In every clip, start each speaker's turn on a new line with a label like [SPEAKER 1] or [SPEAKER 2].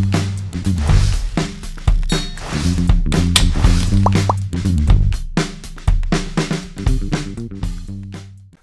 [SPEAKER 1] thank you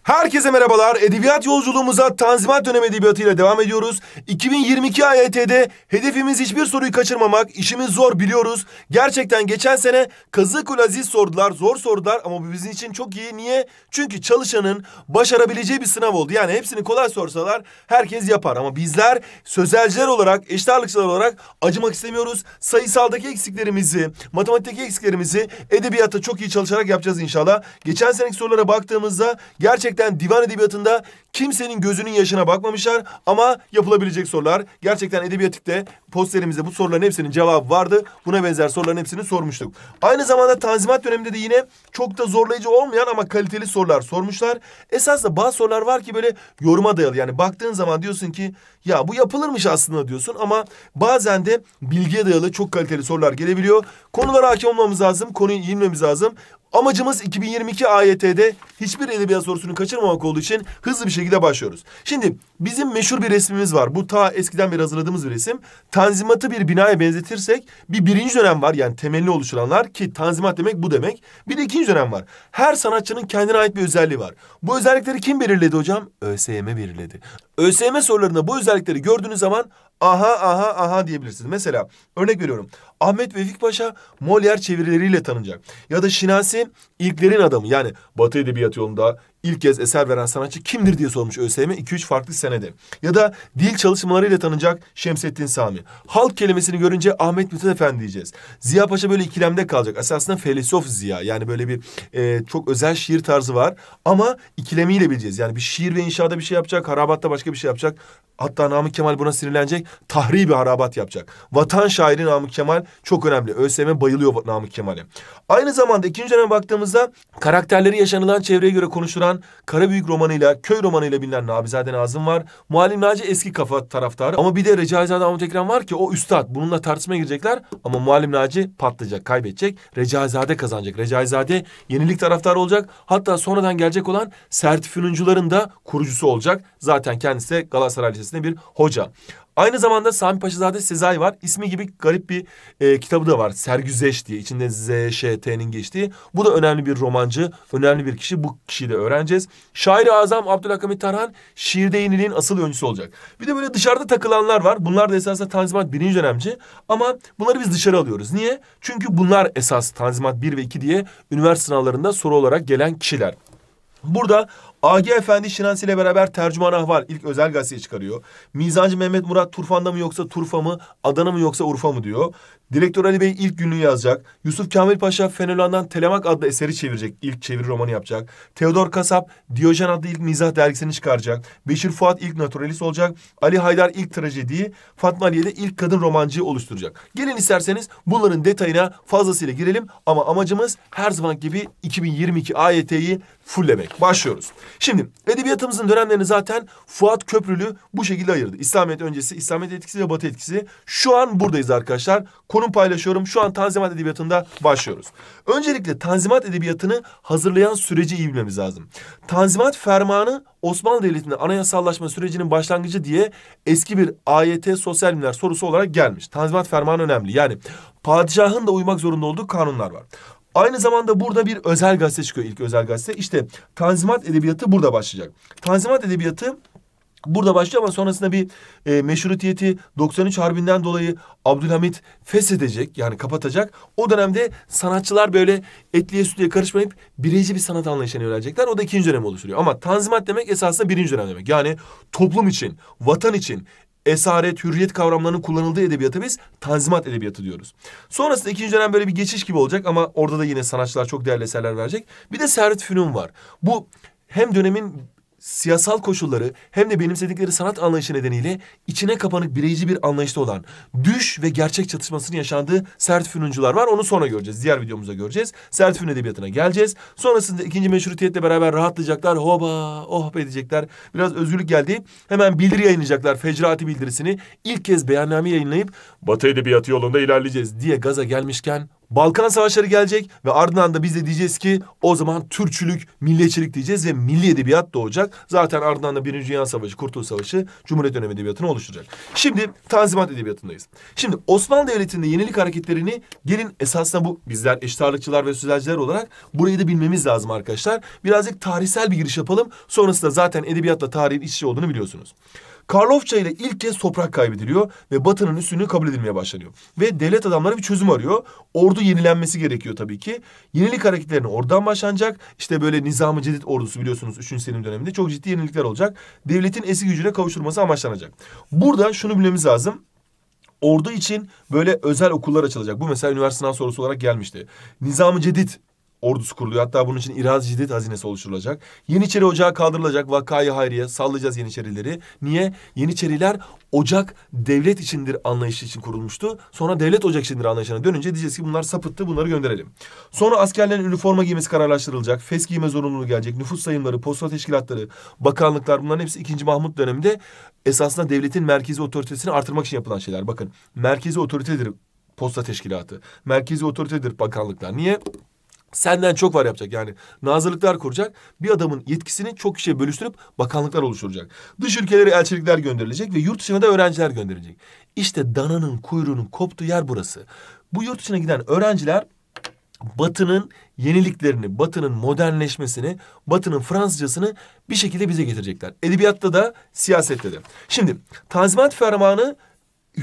[SPEAKER 1] Herkese merhabalar. Edebiyat yolculuğumuza Tanzimat dönemi edebiyatıyla devam ediyoruz. 2022 AYT'de hedefimiz hiçbir soruyu kaçırmamak. İşimiz zor biliyoruz. Gerçekten geçen sene kazık Aziz sordular. Zor sordular ama bu bizim için çok iyi. Niye? Çünkü çalışanın başarabileceği bir sınav oldu. Yani hepsini kolay sorsalar herkes yapar. Ama bizler sözelciler olarak, eşit ağırlıkçılar olarak acımak istemiyoruz. Sayısaldaki eksiklerimizi, matematikteki eksiklerimizi edebiyata çok iyi çalışarak yapacağız inşallah. Geçen seneki sorulara baktığımızda gerçekten gerçekten divan edebiyatında kimsenin gözünün yaşına bakmamışlar ama yapılabilecek sorular. Gerçekten edebiyatikte posterimizde bu soruların hepsinin cevabı vardı. Buna benzer soruların hepsini sormuştuk. Aynı zamanda tanzimat döneminde de yine çok da zorlayıcı olmayan ama kaliteli sorular sormuşlar. Esasında bazı sorular var ki böyle yoruma dayalı. Yani baktığın zaman diyorsun ki ya bu yapılırmış aslında diyorsun ama bazen de bilgiye dayalı çok kaliteli sorular gelebiliyor. Konulara hakim olmamız lazım, konuyu iyi lazım. Amacımız 2022 AYT'de hiçbir edebiyat sorusunu kaçırmamak olduğu için hızlı bir şekilde başlıyoruz. Şimdi bizim meşhur bir resmimiz var. Bu ta eskiden bir hazırladığımız bir resim. Tanzimatı bir binaya benzetirsek bir birinci dönem var yani temelli oluşturanlar ki tanzimat demek bu demek. Bir de ikinci dönem var. Her sanatçının kendine ait bir özelliği var. Bu özellikleri kim belirledi hocam? ÖSYM belirledi. ÖSYM sorularında bu özellikleri gördüğünüz zaman aha aha aha diyebilirsiniz. Mesela örnek veriyorum. Ahmet Vefik Paşa Molière çevirileriyle tanınacak. Ya da Şinasi ilklerin adamı yani Batı edebiyatı yolunda ilk kez eser veren sanatçı kimdir diye sormuş ÖSYM 2-3 farklı senede. Ya da dil çalışmalarıyla tanınacak Şemsettin Sami. Halk kelimesini görünce Ahmet Mithat Efendi diyeceğiz. Ziya Paşa böyle ikilemde kalacak. Esasında felisof Ziya. Yani böyle bir e, çok özel şiir tarzı var. Ama ikilemiyle bileceğiz. Yani bir şiir ve inşaada bir şey yapacak. Harabatta başka bir şey yapacak. Hatta Namık Kemal buna sinirlenecek. bir harabat yapacak. Vatan şairi Namık Kemal çok önemli. ÖSYM bayılıyor Namık Kemal'e. Aynı zamanda ikinci döneme baktığımızda karakterleri yaşanılan çevreye göre konuşulan Karahan, Karabüyük romanıyla, köy romanıyla bilinen Nabizade Nazım var. Muallim Naci eski kafa taraftarı ama bir de Recaizade Ahmet Ekrem var ki o üstad. Bununla tartışmaya girecekler ama Muallim Naci patlayacak, kaybedecek. Recaizade kazanacak. Recaizade yenilik taraftarı olacak. Hatta sonradan gelecek olan Sertifinuncuların da kurucusu olacak. Zaten kendisi de Galatasaray Lisesi'nde bir hoca. Aynı zamanda Sami Paşazade Sezai var. İsmi gibi garip bir e, kitabı da var. Sergüzeş diye. İçinde Z, Ş, T'nin geçtiği. Bu da önemli bir romancı, önemli bir kişi. Bu kişiyi de öğreneceğiz. Şair-i Azam Abdülhakamit Tarhan şiirde yeniliğin asıl öncüsü olacak. Bir de böyle dışarıda takılanlar var. Bunlar da esasında Tanzimat birinci dönemci. Ama bunları biz dışarı alıyoruz. Niye? Çünkü bunlar esas Tanzimat 1 ve 2 diye üniversite sınavlarında soru olarak gelen kişiler. Burada AG Efendi Şinasi ile beraber tercüman ahval ilk özel gazete çıkarıyor. Mizancı Mehmet Murat Turfan'da mı yoksa Turfa mı, Adana mı yoksa Urfa mı diyor. Direktör Ali Bey ilk günlüğü yazacak. Yusuf Kamil Paşa Fenolan'dan Telemak adlı eseri çevirecek. İlk çeviri romanı yapacak. Teodor Kasap Diyojen adlı ilk mizah dergisini çıkaracak. Beşir Fuat ilk naturalist olacak. Ali Haydar ilk trajediyi, Fatma Aliye de ilk kadın romancıyı oluşturacak. Gelin isterseniz bunların detayına fazlasıyla girelim ama amacımız her zaman gibi 2022 AYT'yi fullemek. Başlıyoruz. Şimdi edebiyatımızın dönemlerini zaten Fuat Köprülü bu şekilde ayırdı. İslamiyet öncesi, İslamiyet etkisi ve Batı etkisi. Şu an buradayız arkadaşlar. Konum paylaşıyorum. Şu an Tanzimat Edebiyatı'nda başlıyoruz. Öncelikle Tanzimat Edebiyatı'nı hazırlayan süreci iyi bilmemiz lazım. Tanzimat Fermanı Osmanlı Devleti'nin anayasallaşma sürecinin başlangıcı diye eski bir AYT sosyal bilimler sorusu olarak gelmiş. Tanzimat Fermanı önemli. Yani padişahın da uymak zorunda olduğu kanunlar var. Aynı zamanda burada bir özel gazete çıkıyor ilk özel gazete. İşte Tanzimat Edebiyatı burada başlayacak. Tanzimat Edebiyatı Burada başlıyor ama sonrasında bir e, meşrutiyeti 93 Harbi'nden dolayı Abdülhamit feshedecek yani kapatacak. O dönemde sanatçılar böyle etliye sütlüye karışmayıp bireyci bir sanat anlayışını hani öğrenecekler. O da ikinci dönem oluşturuyor. Ama tanzimat demek esasında birinci dönem demek. Yani toplum için, vatan için, esaret, hürriyet kavramlarının kullanıldığı edebiyata biz tanzimat edebiyatı diyoruz. Sonrasında ikinci dönem böyle bir geçiş gibi olacak ama orada da yine sanatçılar çok değerli eserler verecek. Bir de Servet Fünun var. Bu hem dönemin siyasal koşulları hem de benimsedikleri sanat anlayışı nedeniyle içine kapanık bireyci bir anlayışta olan düş ve gerçek çatışmasının yaşandığı sert fünuncular var. Onu sonra göreceğiz. Diğer videomuzda göreceğiz. Sert fün edebiyatına geleceğiz. Sonrasında ikinci meşrutiyetle beraber rahatlayacaklar. Hoba oh be diyecekler. Biraz özgürlük geldi. Hemen bildiri yayınlayacaklar. Fecrati bildirisini ilk kez beyanname yayınlayıp Batı edebiyatı yolunda ilerleyeceğiz diye gaza gelmişken Balkan savaşları gelecek ve ardından da biz de diyeceğiz ki o zaman Türkçülük, milliyetçilik diyeceğiz ve milli edebiyat doğacak. Zaten ardından da Birinci Dünya Savaşı, Kurtuluş Savaşı Cumhuriyet dönemi edebiyatını oluşturacak. Şimdi Tanzimat Edebiyatı'ndayız. Şimdi Osmanlı Devleti'nde yenilik hareketlerini gelin esasında bu bizler eşitarlıkçılar ve sözelciler olarak burayı da bilmemiz lazım arkadaşlar. Birazcık tarihsel bir giriş yapalım. Sonrasında zaten edebiyatla tarihin iç olduğunu biliyorsunuz. Karlofça ile ilk kez toprak kaybediliyor ve Batı'nın üstünlüğü kabul edilmeye başlanıyor. Ve devlet adamları bir çözüm arıyor. Ordu yenilenmesi gerekiyor tabii ki. Yenilik hareketlerine oradan başlanacak. İşte böyle Nizam-ı Cedid ordusu biliyorsunuz 3. Selim döneminde çok ciddi yenilikler olacak. Devletin eski gücüne kavuşturması amaçlanacak. Burada şunu bilmemiz lazım ordu için böyle özel okullar açılacak. Bu mesela üniversiteden sorusu olarak gelmişti. Nizam-ı Cedid ordusu kuruluyor. Hatta bunun için İraz Cidit hazinesi oluşturulacak. Yeniçeri Ocağı kaldırılacak. Vakayı Hayriye sallayacağız Yeniçerileri. Niye? Yeniçeriler Ocak devlet içindir anlayışı için kurulmuştu. Sonra devlet Ocak içindir anlayışına dönünce diyeceğiz ki bunlar sapıttı bunları gönderelim. Sonra askerlerin üniforma giymesi kararlaştırılacak. Fes giyme zorunluluğu gelecek. Nüfus sayımları, posta teşkilatları, bakanlıklar bunların hepsi 2. Mahmut döneminde esasında devletin merkezi otoritesini artırmak için yapılan şeyler. Bakın merkezi otoritedir posta teşkilatı. Merkezi otoritedir bakanlıklar. Niye? senden çok var yapacak yani. Nazırlıklar kuracak. Bir adamın yetkisini çok kişiye bölüştürüp bakanlıklar oluşturacak. Dış ülkelere elçilikler gönderilecek ve yurt dışına da öğrenciler gönderilecek. İşte dananın kuyruğunun koptuğu yer burası. Bu yurt dışına giden öğrenciler Batı'nın yeniliklerini, Batı'nın modernleşmesini, Batı'nın Fransızcasını bir şekilde bize getirecekler. Edebiyatta da, siyasette de. Şimdi Tanzimat Fermanı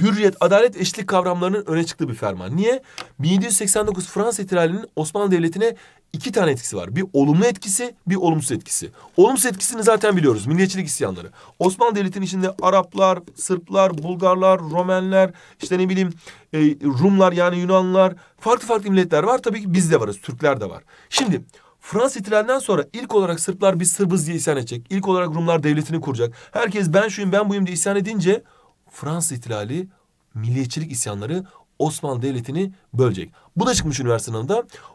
[SPEAKER 1] hürriyet, adalet, eşitlik kavramlarının öne çıktığı bir ferman. Niye? 1789 Fransa ihtilalinin Osmanlı Devleti'ne iki tane etkisi var. Bir olumlu etkisi, bir olumsuz etkisi. Olumsuz etkisini zaten biliyoruz. Milliyetçilik isyanları. Osmanlı Devleti'nin içinde Araplar, Sırplar, Bulgarlar, Romenler, işte ne bileyim e, Rumlar yani Yunanlar, farklı farklı milletler var. Tabii ki biz de varız, Türkler de var. Şimdi Fransız ihtilalinden sonra ilk olarak Sırplar bir Sırbız diye isyan edecek. İlk olarak Rumlar devletini kuracak. Herkes ben şuyum ben buyum diye isyan edince Fransız ihtilali, milliyetçilik isyanları Osmanlı Devleti'ni bölecek. Bu da çıkmış üniversite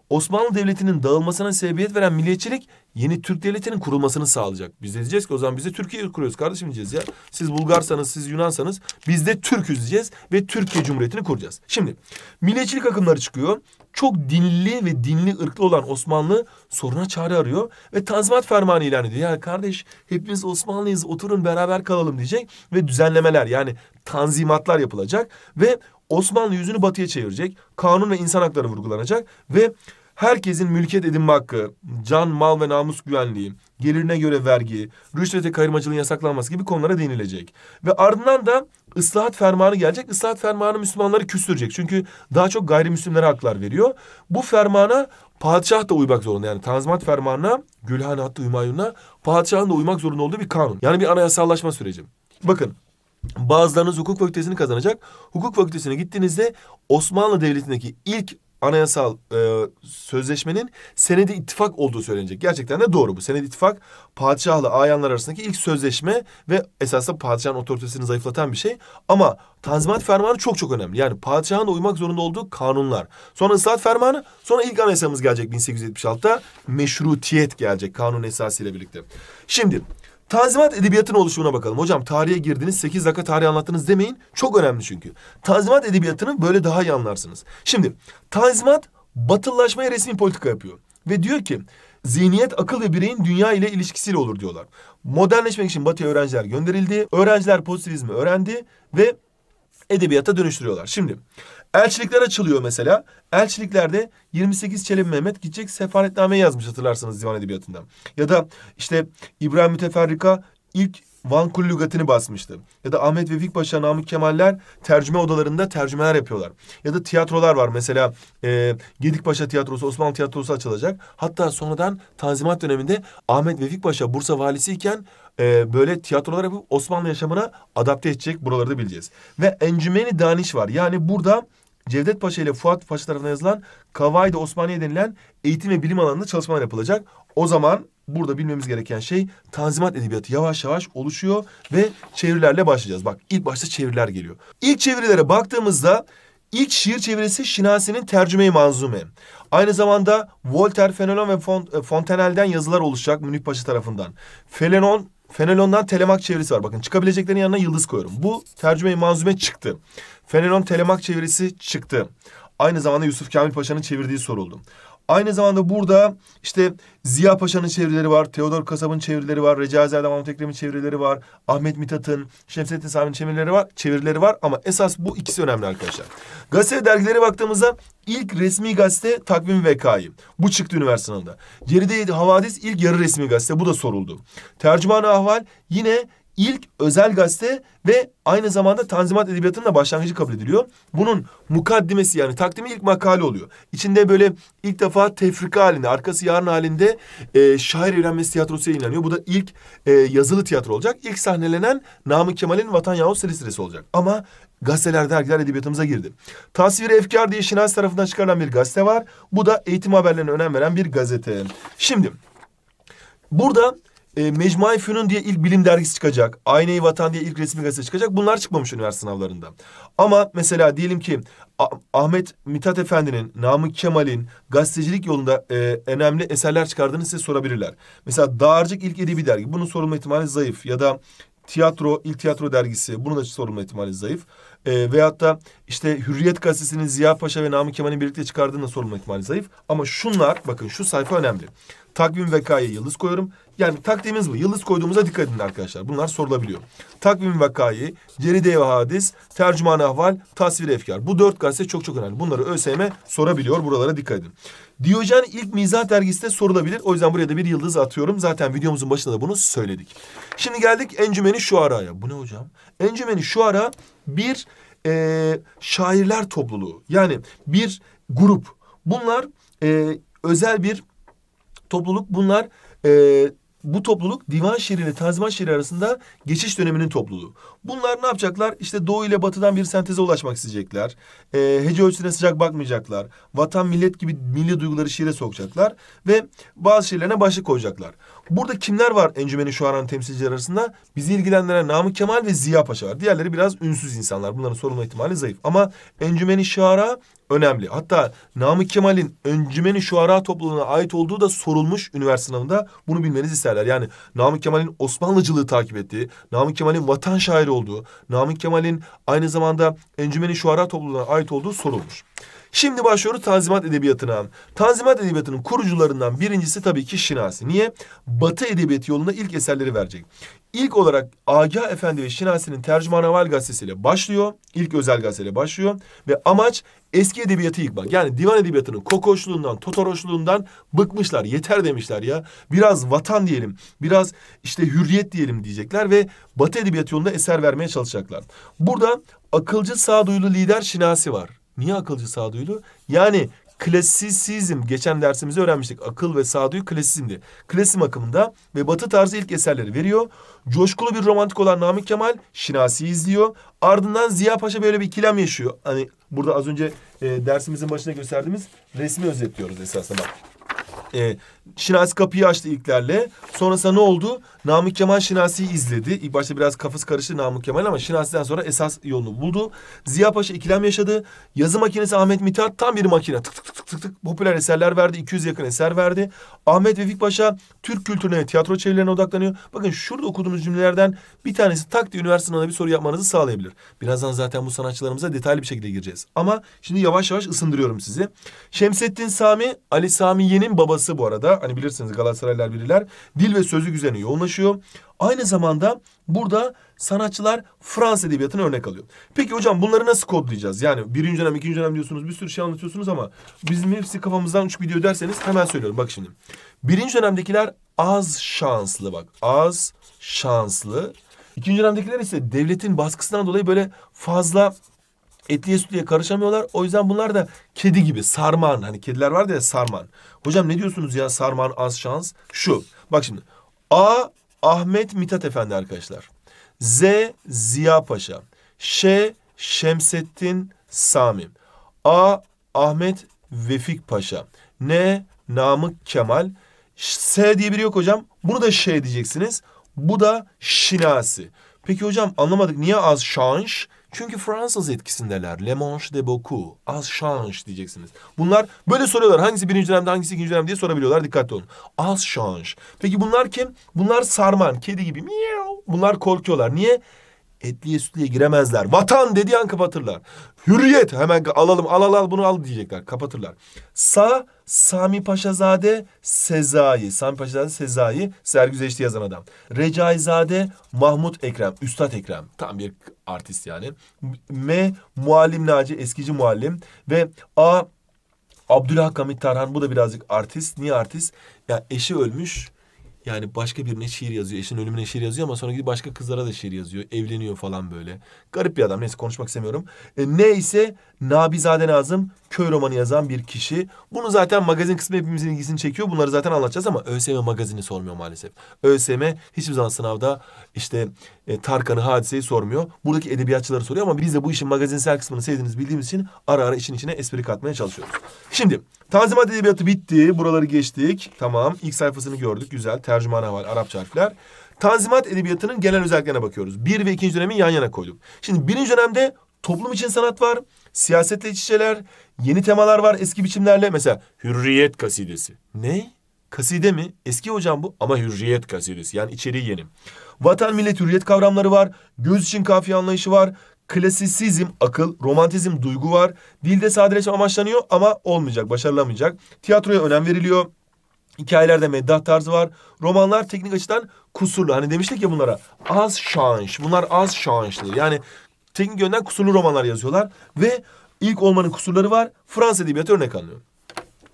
[SPEAKER 1] Osmanlı Devleti'nin dağılmasına sebebiyet veren milliyetçilik yeni Türk Devleti'nin kurulmasını sağlayacak. Biz de diyeceğiz ki o zaman biz de Türkiye'yi kuruyoruz kardeşim diyeceğiz ya. Siz Bulgarsanız, siz Yunansanız biz de Türk'üz diyeceğiz ve Türkiye Cumhuriyeti'ni kuracağız. Şimdi milliyetçilik akımları çıkıyor çok dinli ve dinli ırklı olan Osmanlı soruna çare arıyor ve tanzimat fermanı ilan ediyor. Yani kardeş hepimiz Osmanlıyız oturun beraber kalalım diyecek ve düzenlemeler yani tanzimatlar yapılacak ve Osmanlı yüzünü batıya çevirecek. Kanun ve insan hakları vurgulanacak ve herkesin mülkiyet edinme hakkı, can, mal ve namus güvenliği, gelirine göre vergi, rüşvete kayırmacılığın yasaklanması gibi konulara değinilecek. Ve ardından da ıslahat fermanı gelecek. Islahat fermanı Müslümanları küstürecek. Çünkü daha çok gayrimüslimlere haklar veriyor. Bu fermana padişah da uymak zorunda. Yani Tanzimat fermanına, Gülhan Hattı Hümayun'a padişahın da uymak zorunda olduğu bir kanun. Yani bir anayasallaşma süreci. Bakın bazılarınız hukuk fakültesini kazanacak. Hukuk fakültesine gittiğinizde Osmanlı Devleti'ndeki ilk anayasal e, sözleşmenin senedi ittifak olduğu söylenecek. Gerçekten de doğru bu. Senedi ittifak padişahla ayanlar arasındaki ilk sözleşme ve esasında padişahın otoritesini zayıflatan bir şey. Ama tanzimat fermanı çok çok önemli. Yani padişahın da uymak zorunda olduğu kanunlar. Sonra ıslahat fermanı, sonra ilk anayasamız gelecek 1876'ta Meşrutiyet gelecek kanun esasıyla birlikte. Şimdi Tanzimat edebiyatının oluşumuna bakalım. Hocam tarihe girdiniz, sekiz dakika tarih anlattınız demeyin. Çok önemli çünkü. Tanzimat edebiyatını böyle daha iyi anlarsınız. Şimdi Tanzimat batıllaşmaya resmi politika yapıyor. Ve diyor ki zihniyet, akıl ve bireyin dünya ile ilişkisiyle olur diyorlar. Modernleşmek için batıya öğrenciler gönderildi. Öğrenciler pozitivizmi öğrendi ve edebiyata dönüştürüyorlar. Şimdi elçilikler açılıyor mesela. Elçiliklerde 28 Çelebi Mehmet gidecek sefaretname yazmış hatırlarsanız divan edebiyatından. Ya da işte İbrahim Müteferrika ilk Van kul Kullugat'ını basmıştı. Ya da Ahmet Vefik Paşa, Namık Kemaller tercüme odalarında tercümeler yapıyorlar. Ya da tiyatrolar var. Mesela e, Paşa Tiyatrosu, Osmanlı Tiyatrosu açılacak. Hatta sonradan Tanzimat döneminde Ahmet Vefik Paşa Bursa valisi iken e, böyle tiyatrolar yapıp Osmanlı yaşamına adapte edecek buraları da bileceğiz. Ve Encümeni Daniş var. Yani burada Cevdet Paşa ile Fuat Paşa tarafından yazılan Kavayda Osmaniye denilen eğitim ve bilim alanında çalışmalar yapılacak. O zaman burada bilmemiz gereken şey Tanzimat Edebiyatı yavaş yavaş oluşuyor ve çevirilerle başlayacağız. Bak ilk başta çeviriler geliyor. İlk çevirilere baktığımızda ilk şiir çevirisi Şinasi'nin Tercüme-i Manzume. Aynı zamanda Voltaire, Fenelon ve e, Fontenelle'den yazılar oluşacak Münih Paşa tarafından. Fenelon Fenelon'dan telemak çevirisi var. Bakın çıkabileceklerin yanına yıldız koyuyorum. Bu tercüme-i manzume çıktı. Fenelon telemak çevirisi çıktı. Aynı zamanda Yusuf Kamil Paşa'nın çevirdiği soruldu. Aynı zamanda burada işte Ziya Paşa'nın çevirileri var, Teodor Kasab'ın çevirileri var, Recaizade Mahmut Ekrem'in çevirileri var, Ahmet Mithat'ın, Şemsettin Sami'nin çevirileri var, çevirileri var ama esas bu ikisi önemli arkadaşlar. Gazete dergileri baktığımızda ilk resmi gazete Takvim Vekai. Bu çıktı üniversite sınavında. Geride Havadis ilk yarı resmi gazete bu da soruldu. Tercüman Ahval yine ilk özel gazete ve aynı zamanda Tanzimat Edebiyatı'nın da başlangıcı kabul ediliyor. Bunun mukaddimesi yani takdimi ilk makale oluyor. İçinde böyle ilk defa tefrika halinde, arkası yarın halinde e, şair evlenmesi tiyatrosu yayınlanıyor. Bu da ilk e, yazılı tiyatro olacak. İlk sahnelenen Namık Kemal'in Vatan Yavuz silsilesi olacak. Ama gazeteler, dergiler edebiyatımıza girdi. tasvir Efkar diye Şinasi tarafından çıkarılan bir gazete var. Bu da eğitim haberlerine önem veren bir gazete. Şimdi burada e, Mecmai Fünun diye ilk bilim dergisi çıkacak. Aynayı Vatan diye ilk resmi gazete çıkacak. Bunlar çıkmamış üniversite sınavlarında. Ama mesela diyelim ki Ahmet Mithat Efendi'nin, Namık Kemal'in gazetecilik yolunda e, önemli eserler çıkardığını size sorabilirler. Mesela Dağarcık ilk edebi dergi. Bunun sorulma ihtimali zayıf. Ya da tiyatro, ilk tiyatro dergisi. Bunun da sorulma ihtimali zayıf. E, veyahut da işte Hürriyet gazetesinin Ziya Paşa ve Namık Kemal'in birlikte çıkardığını sorulma ihtimali zayıf. Ama şunlar, bakın şu sayfa önemli. Takvim vekaya yıldız koyuyorum. Yani takdimimiz bu. Yıldız koyduğumuza dikkat edin arkadaşlar. Bunlar sorulabiliyor. Takvim vakayı, ceride ve hadis, tercüman ahval, tasvir efkar. Bu dört gazete çok çok önemli. Bunları ÖSYM sorabiliyor. Buralara dikkat edin. Diyojen ilk mizah dergisinde sorulabilir. O yüzden buraya da bir yıldız atıyorum. Zaten videomuzun başında da bunu söyledik. Şimdi geldik encümeni şu araya. Bu ne hocam? Encümeni şu ara bir e, şairler topluluğu. Yani bir grup. Bunlar e, özel bir topluluk. Bunlar e, bu topluluk divan şiirini, ile tanzimat şiiri arasında geçiş döneminin topluluğu. Bunlar ne yapacaklar? İşte doğu ile batıdan bir senteze ulaşmak isteyecekler. E, hece ölçüsüne sıcak bakmayacaklar. Vatan millet gibi milli duyguları şiire sokacaklar. Ve bazı şiirlerine başlık koyacaklar. Burada kimler var encümenin şu aran temsilciler arasında? Bizi ilgilendiren Namık Kemal ve Ziya Paşa var. Diğerleri biraz ünsüz insanlar. Bunların sorulma ihtimali zayıf. Ama encümeni şuara önemli. Hatta Namık Kemal'in encümeni şuara topluluğuna ait olduğu da sorulmuş üniversite sınavında. Bunu bilmeniz isterler. Yani Namık Kemal'in Osmanlıcılığı takip ettiği, Namık Kemal'in vatan şairi olduğu, Namık Kemal'in aynı zamanda encümeni şuara topluluğuna ait olduğu sorulmuş. Şimdi başlıyoruz Tanzimat Edebiyatı'na. Tanzimat Edebiyatı'nın kurucularından birincisi tabii ki Şinasi. Niye? Batı Edebiyatı yolunda ilk eserleri verecek. İlk olarak Agah Efendi ve Şinasi'nin Tercüman Haval gazetesiyle başlıyor. İlk özel gazeteyle başlıyor. Ve amaç eski edebiyatı yıkmak. Yani divan edebiyatının kokoşluğundan, totoroşluğundan bıkmışlar. Yeter demişler ya. Biraz vatan diyelim, biraz işte hürriyet diyelim diyecekler ve Batı edebiyatı yolunda eser vermeye çalışacaklar. Burada akılcı sağduyulu lider Şinasi var. Niye akılcı sağduyulu? Yani klasisizm geçen dersimizi öğrenmiştik. Akıl ve sağduyu klasizmdi. Klasizm akımında ve batı tarzı ilk eserleri veriyor. Coşkulu bir romantik olan Namık Kemal şinasi izliyor. Ardından Ziya Paşa böyle bir ikilem yaşıyor. Hani burada az önce e, dersimizin başında gösterdiğimiz resmi özetliyoruz esasında E, Şinasi kapıyı açtı ilklerle. Sonrasında ne oldu? Namık Kemal Şinasi'yi izledi. İlk başta biraz kafası karıştı Namık Kemal ama Şinasi'den sonra esas yolunu buldu. Ziya Paşa ikilem yaşadı. Yazı makinesi Ahmet Mithat tam bir makine. Tık tık tık tık tık, tık. popüler eserler verdi. 200 yakın eser verdi. Ahmet Vefik Paşa Türk kültürüne ve tiyatro çevirilerine odaklanıyor. Bakın şurada okuduğumuz cümlelerden bir tanesi tak diye üniversite bir soru yapmanızı sağlayabilir. Birazdan zaten bu sanatçılarımıza detaylı bir şekilde gireceğiz. Ama şimdi yavaş yavaş ısındırıyorum sizi. Şemsettin Sami, Ali Sami Yen'in babası bu arada da hani bilirsiniz Galatasaraylar biriler dil ve sözlük üzerine yoğunlaşıyor. Aynı zamanda burada sanatçılar Fransız edebiyatına örnek alıyor. Peki hocam bunları nasıl kodlayacağız? Yani birinci dönem, ikinci dönem diyorsunuz bir sürü şey anlatıyorsunuz ama bizim hepsi kafamızdan uç gidiyor derseniz hemen söylüyorum. Bak şimdi birinci dönemdekiler az şanslı bak az şanslı. İkinci dönemdekiler ise devletin baskısından dolayı böyle fazla etliye sütlüye karışamıyorlar. O yüzden bunlar da kedi gibi sarman. Hani kediler var ya sarman. Hocam ne diyorsunuz ya sarman az şans? Şu. Bak şimdi. A. Ahmet Mithat Efendi arkadaşlar. Z. Ziya Paşa. Ş. Şemsettin Samim. A. Ahmet Vefik Paşa. N. Namık Kemal. S diye biri yok hocam. Bunu da şey diyeceksiniz. Bu da şinasi. Peki hocam anlamadık. Niye az şans? Çünkü Fransız etkisindeler. Le manche de beaucoup. Az change diyeceksiniz. Bunlar böyle soruyorlar. Hangisi birinci dönemde hangisi ikinci dönemde diye sorabiliyorlar. Dikkatli olun. Az change. Peki bunlar kim? Bunlar sarman. Kedi gibi. Bunlar korkuyorlar. Niye? etliye sütlüye giremezler. Vatan dediği an kapatırlar. Hürriyet hemen alalım al al al bunu al diyecekler kapatırlar. Sa Sami Paşazade Sezai. Sami Paşazade Sezai Sergüzeşti yazan adam. Recaizade Mahmut Ekrem. Üstad Ekrem. Tam bir artist yani. M. Muallim Naci eskici muallim. Ve A. Abdülhak Hamit Tarhan. Bu da birazcık artist. Niye artist? Ya eşi ölmüş yani başka birine şiir yazıyor. eşin ölümüne şiir yazıyor ama sonra gidip başka kızlara da şiir yazıyor. Evleniyor falan böyle. Garip bir adam. Neyse konuşmak istemiyorum. E, neyse Nabizade Nazım köy romanı yazan bir kişi. Bunu zaten magazin kısmı hepimizin ilgisini çekiyor. Bunları zaten anlatacağız ama ÖSYM magazini sormuyor maalesef. ÖSYM hiçbir zaman sınavda işte e, Tarkan'ı, Hadise'yi sormuyor. Buradaki edebiyatçıları soruyor ama biz de bu işin magazinsel kısmını sevdiğiniz bildiğimiz için ara ara işin içine espri katmaya çalışıyoruz. Şimdi Tanzimat Edebiyatı bitti. Buraları geçtik. Tamam. ilk sayfasını gördük. Güzel. Tercüman havalı Arapça harfler. Tanzimat Edebiyatı'nın genel özelliklerine bakıyoruz. Bir ve ikinci dönemi yan yana koyduk. Şimdi birinci dönemde Toplum için sanat var. Siyasetle iç içeler. Yeni temalar var eski biçimlerle. Mesela hürriyet kasidesi. Ne? Kaside mi? Eski hocam bu ama hürriyet kasidesi. Yani içeriği yeni. Vatan millet hürriyet kavramları var. Göz için kafiye anlayışı var. Klasisizm, akıl, romantizm, duygu var. Dilde sadeleşme amaçlanıyor ama olmayacak, başarılamayacak. Tiyatroya önem veriliyor. Hikayelerde meddah tarzı var. Romanlar teknik açıdan kusurlu. Hani demiştik ya bunlara az şanş. Bunlar az şanşlı. Yani teknik yönden kusurlu romanlar yazıyorlar. Ve ilk olmanın kusurları var. Fransız edebiyatı örnek alınıyor.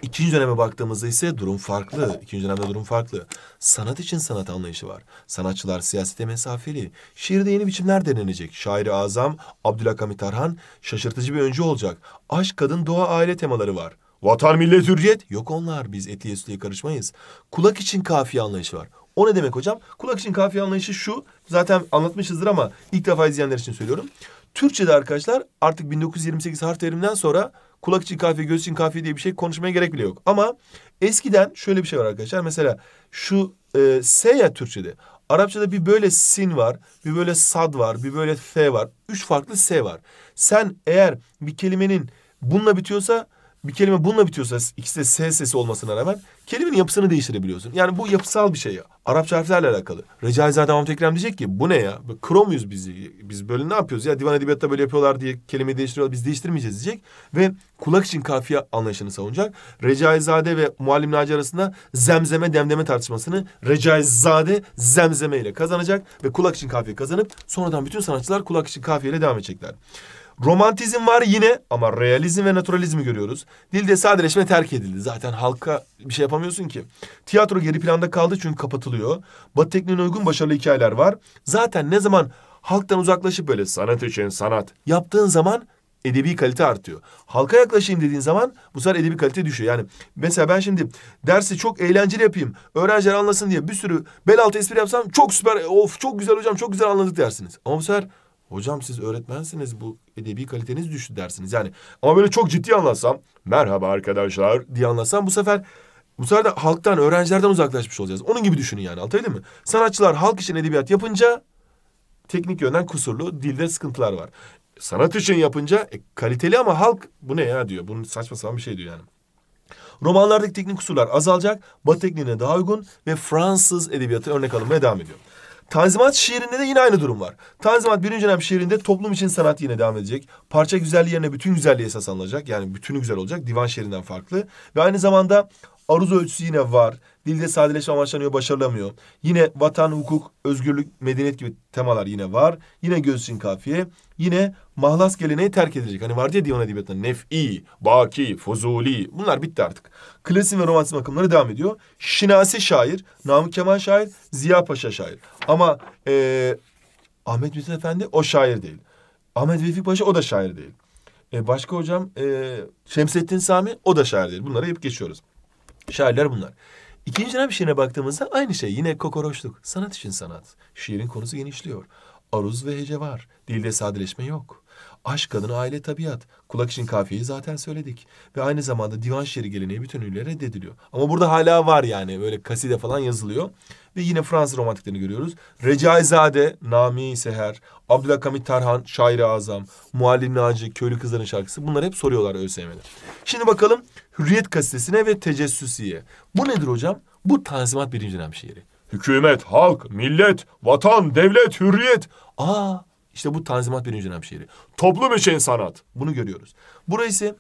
[SPEAKER 1] İkinci döneme baktığımızda ise durum farklı. İkinci dönemde durum farklı. Sanat için sanat anlayışı var. Sanatçılar siyasete mesafeli. Şiirde yeni biçimler denenecek. Şairi azam Abdülhakamit Tarhan şaşırtıcı bir öncü olacak. Aşk, kadın, doğa, aile temaları var. Vatan, millet, hürriyet. Yok onlar. Biz etliye sütlüye karışmayız. Kulak için kafiye anlayışı var. O ne demek hocam? Kulak için kafiye anlayışı şu. Zaten anlatmışızdır ama ilk defa izleyenler için söylüyorum. Türkçe'de arkadaşlar artık 1928 harf terimden sonra kulak için kafiye, göz için kafiye diye bir şey konuşmaya gerek bile yok. Ama eskiden şöyle bir şey var arkadaşlar. Mesela şu e, S ya Türkçe'de. Arapçada bir böyle sin var, bir böyle sad var, bir böyle f var. Üç farklı s var. Sen eğer bir kelimenin bununla bitiyorsa bir kelime bununla bitiyorsa ikisi de S sesi olmasına rağmen kelimenin yapısını değiştirebiliyorsun. Yani bu yapısal bir şey ya. Arap harflerle alakalı. Recaizade Mahmut Ekrem diyecek ki bu ne ya? Kromuyuz biz. Biz böyle ne yapıyoruz ya? Divan edebiyatta böyle yapıyorlar diye kelime değiştiriyorlar. Biz değiştirmeyeceğiz diyecek. Ve kulak için kafiye anlayışını savunacak. Recaizade ve Muallim Naci arasında zemzeme demdeme tartışmasını Recaizade zemzeme ile kazanacak. Ve kulak için kafiye kazanıp sonradan bütün sanatçılar kulak için kafiye ile devam edecekler. Romantizm var yine ama realizm ve naturalizmi görüyoruz. Dilde sadeleşme terk edildi. Zaten halka bir şey yapamıyorsun ki. Tiyatro geri planda kaldı çünkü kapatılıyor. Batı tekniğine uygun başarılı hikayeler var. Zaten ne zaman halktan uzaklaşıp böyle sanat için sanat yaptığın zaman edebi kalite artıyor. Halka yaklaşayım dediğin zaman bu sefer edebi kalite düşüyor. Yani mesela ben şimdi dersi çok eğlenceli yapayım. Öğrenciler anlasın diye bir sürü bel altı espri yapsam çok süper of çok güzel hocam çok güzel anladık dersiniz. Ama bu sefer Hocam siz öğretmensiniz bu edebi kaliteniz düştü dersiniz. Yani ama böyle çok ciddi anlatsam merhaba arkadaşlar diye anlatsam bu sefer bu sefer de halktan öğrencilerden uzaklaşmış olacağız. Onun gibi düşünün yani anlatabildim mi? Sanatçılar halk için edebiyat yapınca teknik yönden kusurlu dilde sıkıntılar var. Sanat için yapınca e, kaliteli ama halk bu ne ya diyor. Bunun saçma sapan bir şey diyor yani. Romanlardaki teknik kusurlar azalacak, Batı tekniğine daha uygun ve Fransız edebiyatı örnek alınmaya devam ediyor. Tanzimat şiirinde de yine aynı durum var. Tanzimat birinci dönem şiirinde toplum için sanat yine devam edecek. Parça güzelliği yerine bütün güzelliği esas alınacak. Yani bütünü güzel olacak. Divan şiirinden farklı. Ve aynı zamanda aruz ölçüsü yine var. Dilde sadeleşme amaçlanıyor, başarılamıyor. Yine vatan, hukuk, özgürlük, medeniyet gibi temalar yine var. Yine göz için kafiye. Yine mahlas geleneği terk edecek. Hani vardı ya divan edebiyatında nef'i, baki, fuzuli bunlar bitti artık. Klasik ve romantik akımları devam ediyor. Şinasi şair, Namık Kemal şair, Ziya Paşa şair. Ama e, Ahmet Mithat Efendi o şair değil. Ahmet Vefik Paşa o da şair değil. E, başka hocam e, Şemsettin Sami o da şair değil. Bunları hep geçiyoruz. Şairler bunlar. İkinci dönem şiirine baktığımızda aynı şey. Yine kokoroşluk. Sanat için sanat. Şiirin konusu genişliyor aruz ve hece var. Dilde sadeleşme yok. Aşk kadın aile tabiat. Kulak için kafiyeyi zaten söyledik. Ve aynı zamanda divan şiiri geleneği bütünüyle reddediliyor. Ama burada hala var yani böyle kaside falan yazılıyor. Ve yine Fransız romantiklerini görüyoruz. Recaizade, Nami Seher, Abdülhakamit Tarhan, Şair-i Azam, Muallim Naci, Köylü Kızların Şarkısı. Bunlar hep soruyorlar ÖSYM'de. Şimdi bakalım Hürriyet kasidesine ve Tecessüsiye. Bu nedir hocam? Bu Tanzimat birinci dönem şiiri. Hükümet, halk, millet, vatan, devlet, hürriyet. Aa işte bu Tanzimat birinci dönem şiiri. Toplum için sanat. Bunu görüyoruz. Burası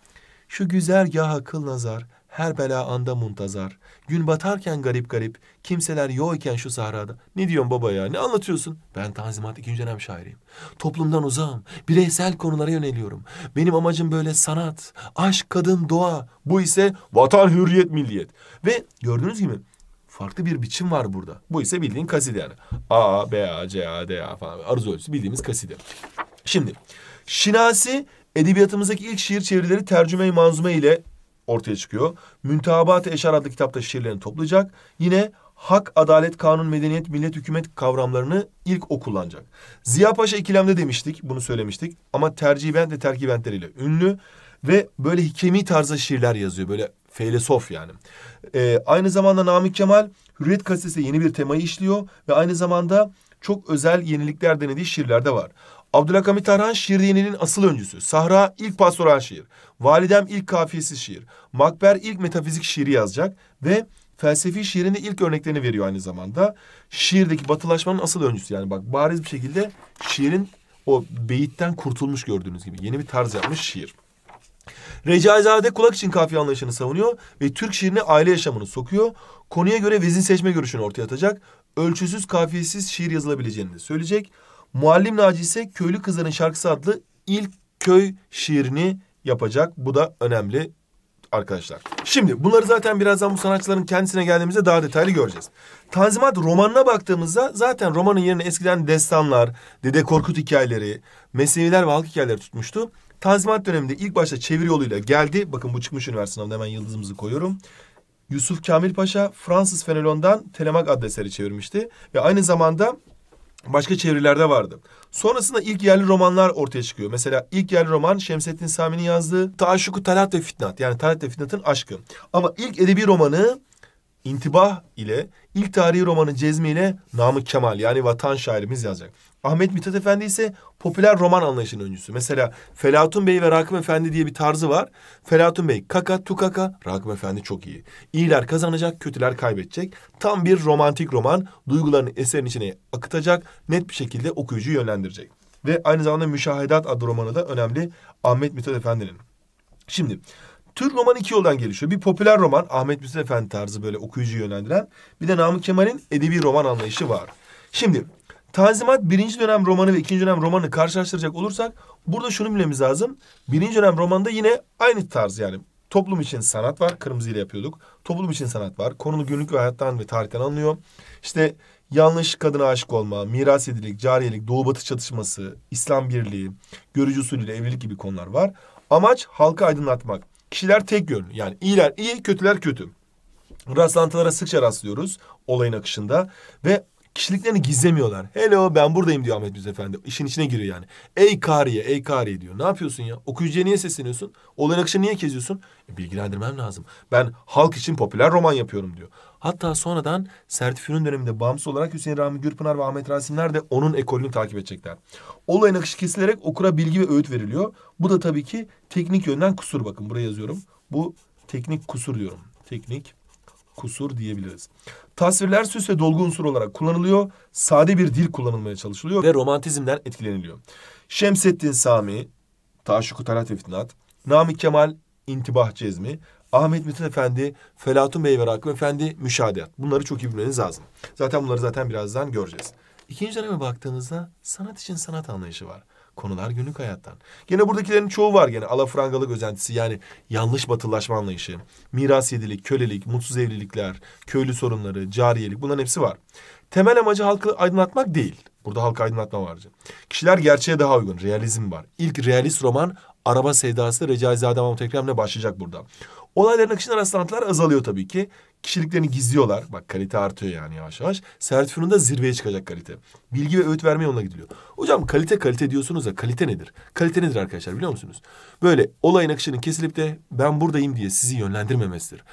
[SPEAKER 1] şu güzel ya kıl nazar, her bela anda muntazar. Gün batarken garip garip, kimseler yokken şu sahrada. Ne diyorsun baba ya, ne anlatıyorsun? Ben Tanzimat ikinci dönem şairiyim. Toplumdan uzağım, bireysel konulara yöneliyorum. Benim amacım böyle sanat, aşk, kadın, doğa. Bu ise vatan, hürriyet, milliyet. Ve gördüğünüz gibi Farklı bir biçim var burada. Bu ise bildiğin kaside yani. A, B, A, C, A, D, A falan. Aruz ölçüsü bildiğimiz kaside. Şimdi Şinasi edebiyatımızdaki ilk şiir çevirileri tercüme-i manzume ile ortaya çıkıyor. Müntabat-ı Eşar adlı kitapta şiirlerini toplayacak. Yine hak, adalet, kanun, medeniyet, millet, hükümet kavramlarını ilk o kullanacak. Ziya Paşa ikilemde demiştik, bunu söylemiştik. Ama tercihbent ve terkibentleriyle ünlü ve böyle hikemi tarzda şiirler yazıyor. Böyle Feylesof yani. E, aynı zamanda Namık Kemal Hürriyet Gazetesi yeni bir temayı işliyor ve aynı zamanda çok özel yenilikler denediği şiirlerde var. Abdülhakamit Tarhan şiir yeninin asıl öncüsü. Sahra ilk pastoral şiir. Validem ilk kafiyesiz şiir. Makber ilk metafizik şiiri yazacak ve felsefi şiirinde ilk örneklerini veriyor aynı zamanda. Şiirdeki batılaşmanın asıl öncüsü yani bak bariz bir şekilde şiirin o beyitten kurtulmuş gördüğünüz gibi yeni bir tarz yapmış şiir. Recaizade kulak için kafiye anlayışını savunuyor ve Türk şiirine aile yaşamını sokuyor. Konuya göre vezin seçme görüşünü ortaya atacak. Ölçüsüz kafiyesiz şiir yazılabileceğini de söyleyecek. Muallim Naci ise Köylü Kızların Şarkısı adlı ilk köy şiirini yapacak. Bu da önemli arkadaşlar. Şimdi bunları zaten birazdan bu sanatçıların kendisine geldiğimizde daha detaylı göreceğiz. Tanzimat romanına baktığımızda zaten romanın yerine eskiden destanlar, Dede Korkut hikayeleri, Mesneviler ve halk hikayeleri tutmuştu. Tanzimat döneminde ilk başta çeviri yoluyla geldi. Bakın bu çıkmış üniversite sınavında hemen yıldızımızı koyuyorum. Yusuf Kamil Paşa Fransız Fenelon'dan Telemak adlı eseri çevirmişti. Ve aynı zamanda başka çevirilerde vardı. Sonrasında ilk yerli romanlar ortaya çıkıyor. Mesela ilk yerli roman Şemsettin Sami'nin yazdığı Taşuku Talat ve Fitnat. Yani Talat ve Fitnat'ın aşkı. Ama ilk edebi romanı İntibah ile ilk tarihi romanı Cezmi ile Namık Kemal yani vatan şairimiz yazacak. Ahmet Mithat Efendi ise popüler roman anlayışının öncüsü. Mesela Felatun Bey ve Rakım Efendi diye bir tarzı var. Felatun Bey kaka tukaka, Rakım Efendi çok iyi. İyiler kazanacak, kötüler kaybedecek. Tam bir romantik roman, duygularını eserin içine akıtacak, net bir şekilde okuyucuyu yönlendirecek. Ve aynı zamanda Müşahedat adlı romanı da önemli Ahmet Mithat Efendi'nin. Şimdi Tür roman iki yoldan gelişiyor. Bir popüler roman Ahmet Müslü Efendi tarzı böyle okuyucu yönlendiren. Bir de Namık Kemal'in edebi roman anlayışı var. Şimdi Tanzimat birinci dönem romanı ve ikinci dönem romanı karşılaştıracak olursak burada şunu bilmemiz lazım. Birinci dönem romanda yine aynı tarz yani toplum için sanat var. Kırmızı ile yapıyorduk. Toplum için sanat var. Konulu günlük ve hayattan ve tarihten anlıyor. İşte yanlış kadına aşık olma, miras edilik, cariyelik, doğu batı çatışması, İslam birliği, görücü usulüyle evlilik gibi konular var. Amaç halkı aydınlatmak. Kişiler tek yönlü. Yani iyiler iyi, kötüler kötü. Rastlantılara sıkça rastlıyoruz olayın akışında ve Kişiliklerini gizlemiyorlar. Hello ben buradayım diyor Ahmet Müze Efendi. İşin içine giriyor yani. Ey kariye, ey kariye diyor. Ne yapıyorsun ya? Okuyucuya niye sesleniyorsun? Olayın akışını niye keziyorsun? E, bilgilendirmem lazım. Ben halk için popüler roman yapıyorum diyor. Hatta sonradan Sertifü'nün döneminde bağımsız olarak Hüseyin Rami Gürpınar ve Ahmet Rasimler de onun ekolünü takip edecekler. Olayın akışı kesilerek okura bilgi ve öğüt veriliyor. Bu da tabii ki teknik yönden kusur bakın buraya yazıyorum. Bu teknik kusur diyorum. Teknik kusur diyebiliriz. Tasvirler süs ve dolgu unsur olarak kullanılıyor. Sade bir dil kullanılmaya çalışılıyor ve romantizmden etkileniliyor. Şemseddin Sami, Taşuku Talat Fitnat, Namık Kemal İntibah Cezmi, Ahmet Metin Efendi, Felatun Bey ve Rakım Efendi müşahedeyat. Bunları çok iyi bilmeniz lazım. Zaten bunları zaten birazdan göreceğiz. İkinci döneme baktığınızda sanat için sanat anlayışı var. Konular günlük hayattan. Gene buradakilerin çoğu var gene. Alafrangalık özentisi yani yanlış batılaşma anlayışı. Miras yedilik, kölelik, mutsuz evlilikler, köylü sorunları, cariyelik bunların hepsi var. Temel amacı halkı aydınlatmak değil. Burada halkı aydınlatma var. Kişiler gerçeğe daha uygun. Realizm var. İlk realist roman Araba Sevdası Recaizade Mahmut Ekrem'le başlayacak burada. Olayların akışında rastlantılar azalıyor tabii ki. Kişiliklerini gizliyorlar. Bak kalite artıyor yani yavaş yavaş. Sertifikanın da zirveye çıkacak kalite. Bilgi ve öğüt verme yoluna gidiliyor. Hocam kalite kalite diyorsunuz da kalite nedir? Kalite nedir arkadaşlar biliyor musunuz? Böyle olayın akışının kesilip de ben buradayım diye sizi yönlendirmemesidir.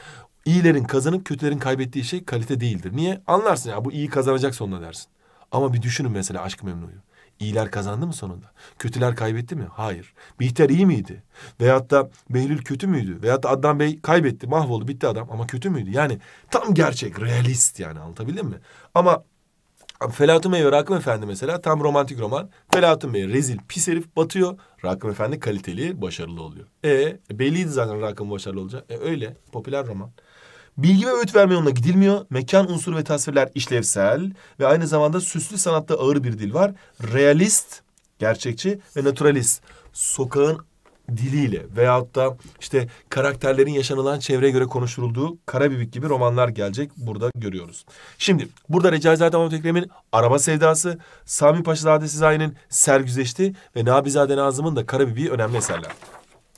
[SPEAKER 1] İyilerin kazanıp kötülerin kaybettiği şey kalite değildir. Niye? Anlarsın ya bu iyi kazanacak sonuna dersin. Ama bir düşünün mesela aşk memnuyu. İyiler kazandı mı sonunda? Kötüler kaybetti mi? Hayır. Bihter iyi miydi? Veyahut da Behlül kötü müydü? Veyahut da Adnan Bey kaybetti, mahvoldu, bitti adam ama kötü müydü? Yani tam gerçek, realist yani anlatabildim mi? Ama Felatun Bey ve Rakım Efendi mesela tam romantik roman. Felatun Bey rezil, pis herif batıyor. Rakım Efendi kaliteli, başarılı oluyor. E belliydi zaten Rakım başarılı olacak. E öyle, popüler roman. Bilgi ve öğüt verme yoluna gidilmiyor. Mekan unsuru ve tasvirler işlevsel ve aynı zamanda süslü sanatta ağır bir dil var. Realist, gerçekçi ve naturalist. Sokağın diliyle veyahut da işte karakterlerin yaşanılan çevreye göre konuşturulduğu Karabibik gibi romanlar gelecek burada görüyoruz. Şimdi burada Recaizade Mahmut Ekrem'in Araba Sevdası, Sami Paşazade Sizayi'nin Sergüzeşti ve Nabizade Nazım'ın da Karabibik'i önemli eserler.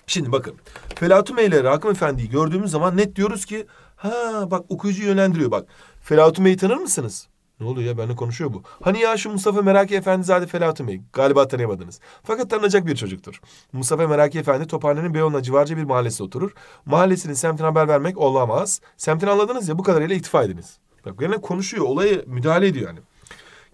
[SPEAKER 1] Şimdi bakın Felatüme ile Rakım Efendi'yi gördüğümüz zaman net diyoruz ki Ha bak okuyucu yönlendiriyor bak. Felahatun Bey'i tanır mısınız? Ne oluyor ya benimle konuşuyor bu. Hani ya şu Mustafa Meraki Efendizade Felahatun Bey. Galiba tanıyamadınız. Fakat tanınacak bir çocuktur. Mustafa Meraki Efendi Tophane'nin Beyoğlu'na civarca bir mahallesi oturur. Mahallesinin semtine haber vermek olamaz. Semtini anladınız ya bu kadarıyla iktifa ediniz. Bak gene konuşuyor. olayı müdahale ediyor yani.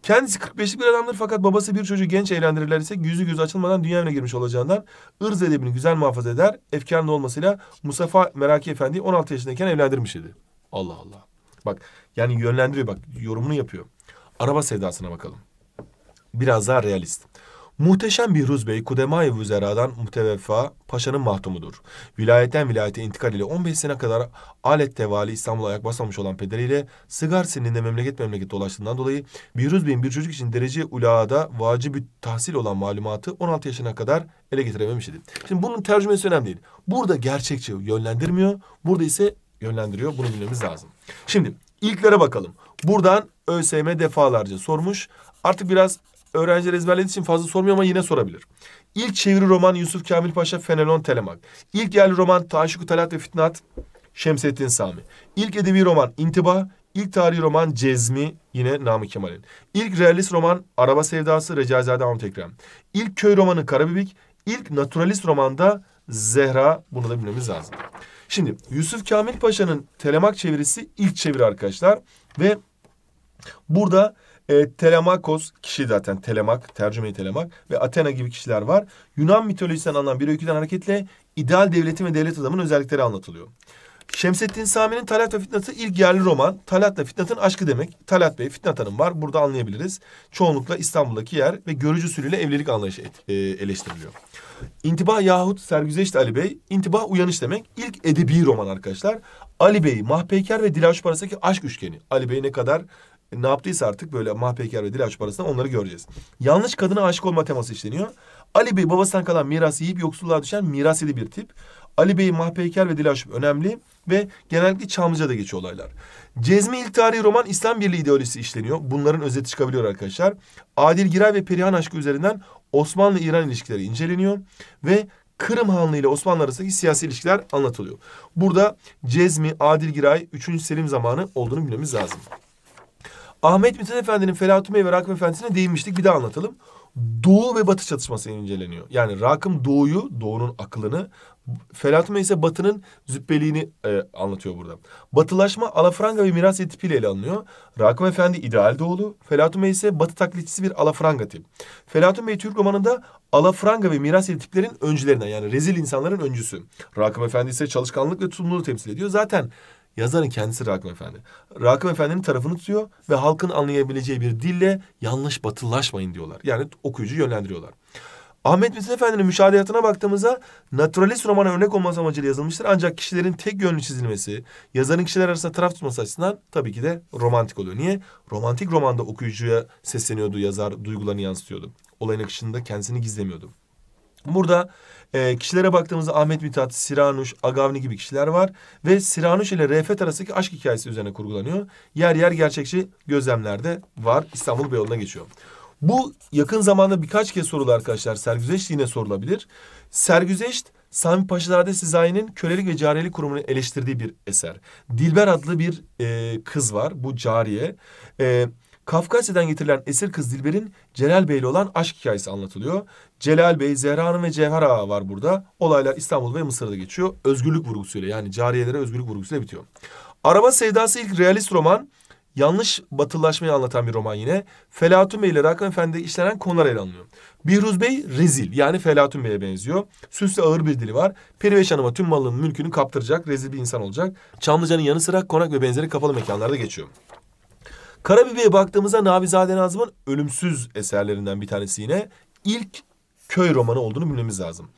[SPEAKER 1] Kendisi 45'lik bir adamdır fakat babası bir çocuğu genç eğlendirirler ise yüzü gözü açılmadan dünyaya evine girmiş olacağından ırz edebini güzel muhafaza eder. Efkarın olmasıyla Mustafa Meraki Efendi 16 yaşındayken evlendirmiş dedi. Allah Allah. Bak yani yönlendiriyor bak yorumunu yapıyor. Araba sevdasına bakalım. Biraz daha realist. Muhteşem bir rüzbe-i kudemai vüzeradan müteveffa paşanın mahtumudur. Vilayetten vilayete intikal ile 15 sene kadar alet tevali İstanbul'a ayak basmamış olan pederiyle sigar sininde memleket memleket dolaştığından dolayı bir rüzbeyin bir çocuk için derece ulada vacibi tahsil olan malumatı 16 yaşına kadar ele getirememiş idi. Şimdi bunun tercümesi önemli değil. Burada gerçekçi yönlendirmiyor. Burada ise yönlendiriyor. Bunu bilmemiz lazım. Şimdi ilklere bakalım. Buradan ÖSYM defalarca sormuş. Artık biraz öğrenciler ezberlediği için fazla sormuyor ama yine sorabilir. İlk çeviri roman Yusuf Kamil Paşa, Fenelon Telemak. İlk yerli roman Taşık-ı Talat ve Fitnat, Şemsettin Sami. İlk edebi roman İntiba, İlk tarihi roman Cezmi yine Namık Kemal'in. İlk realist roman Araba Sevdası Recaizade Ahmet Ekrem. İlk köy romanı Karabibik. İlk naturalist romanda Zehra. Bunu da bilmemiz lazım. Şimdi Yusuf Kamil Paşa'nın Telemak çevirisi ilk çeviri arkadaşlar. Ve burada e, Telemakos kişi zaten Telemak, tercümeyi Telemak ve Athena gibi kişiler var. Yunan mitolojisinden alınan bir öyküden hareketle ideal devletin ve devlet adamının özellikleri anlatılıyor. Şemsettin Sami'nin Talat ve Fitnat'ı ilk yerli roman. Talat ve Fitnat'ın aşkı demek. Talat Bey, Fitnat Hanım var. Burada anlayabiliriz. Çoğunlukla İstanbul'daki yer ve görücü sürüyle evlilik anlayışı et, e, eleştiriliyor. İntibah yahut Sergüzeşt Ali Bey. İntibah uyanış demek. İlk edebi roman arkadaşlar. Ali Bey, Mahpeyker ve Dilaş Parası'ndaki aşk üçgeni. Ali Bey ne kadar e, ne yaptıysa artık böyle Mahpeker ve Dilaç parasından onları göreceğiz. Yanlış kadına aşık olma teması işleniyor. Ali Bey babasından kalan mirası yiyip yoksulluğa düşen miras bir tip. Ali Bey Mahpeker ve Dilaç önemli ve genellikle Çamlıca'da geçiyor olaylar. Cezmi ilk tarihi roman İslam Birliği ideolojisi işleniyor. Bunların özeti çıkabiliyor arkadaşlar. Adil Giray ve Perihan aşkı üzerinden Osmanlı-İran ilişkileri inceleniyor ve Kırım Hanlı ile Osmanlı arasındaki siyasi ilişkiler anlatılıyor. Burada Cezmi, Adil Giray, 3. Selim zamanı olduğunu bilmemiz lazım. Ahmet Mithat Efendi'nin Felahattin Bey ve Rakım Efendisi'ne değinmiştik. Bir daha anlatalım. Doğu ve Batı çatışması inceleniyor. Yani Rakım Doğu'yu, Doğu'nun akılını, Felahattin Bey ise Batı'nın züppeliğini e, anlatıyor burada. Batılaşma alafranga ve miras tipiyle ele alınıyor. Rakım Efendi ideal doğulu, Felahattin Bey ise Batı taklitçisi bir alafranga tip. Felahattin Bey Türk romanında alafranga ve miras tiplerin öncülerinden yani rezil insanların öncüsü. Rakım Efendi ise çalışkanlık ve tutumluluğu temsil ediyor. Zaten Yazarın kendisi Rakım Efendi. Rakım Efendi'nin tarafını tutuyor ve halkın anlayabileceği bir dille yanlış batıllaşmayın diyorlar. Yani okuyucu yönlendiriyorlar. Ahmet Mithat Efendi'nin müşahediyatına baktığımızda naturalist romana örnek olması amacıyla yazılmıştır. Ancak kişilerin tek yönlü çizilmesi, yazarın kişiler arasında taraf tutması açısından tabii ki de romantik oluyor. Niye? Romantik romanda okuyucuya sesleniyordu yazar, duygularını yansıtıyordu. Olayın akışında kendisini gizlemiyordu. Burada e, kişilere baktığımızda Ahmet Mithat, Siranuş, Agavni gibi kişiler var. Ve Siranuş ile Refet arasındaki aşk hikayesi üzerine kurgulanıyor. Yer yer gerçekçi gözlemlerde var. İstanbul Beyoğlu'na geçiyor. Bu yakın zamanda birkaç kez soruldu arkadaşlar. Sergüzeşt yine sorulabilir. Sergüzeşt Sami Paşazade Sizayi'nin kölelik ve cariyelik kurumunu eleştirdiği bir eser. Dilber adlı bir e, kız var. Bu cariye. E, Kafkasya'dan getirilen esir kız Dilber'in Celal Bey'le olan aşk hikayesi anlatılıyor. Celal Bey, Zehra Hanım ve Cevher Ağa var burada. Olaylar İstanbul ve Mısır'da geçiyor. Özgürlük vurgusuyla yani cariyelere özgürlük vurgusuyla bitiyor. Araba Sevdası ilk realist roman. Yanlış batılaşmayı anlatan bir roman yine. Felatun Bey ile Rakım Efendi işlenen konular ele alınıyor. Bihruz Bey rezil yani Felatun Bey'e benziyor. Süslü ağır bir dili var. Periveş Hanım'a tüm malının mülkünü kaptıracak rezil bir insan olacak. Çamlıca'nın yanı sıra konak ve benzeri kapalı mekanlarda geçiyor. Karabibe'ye baktığımızda Navizade Nazım'ın ölümsüz eserlerinden bir tanesi yine. ilk köy romanı olduğunu bilmemiz lazım.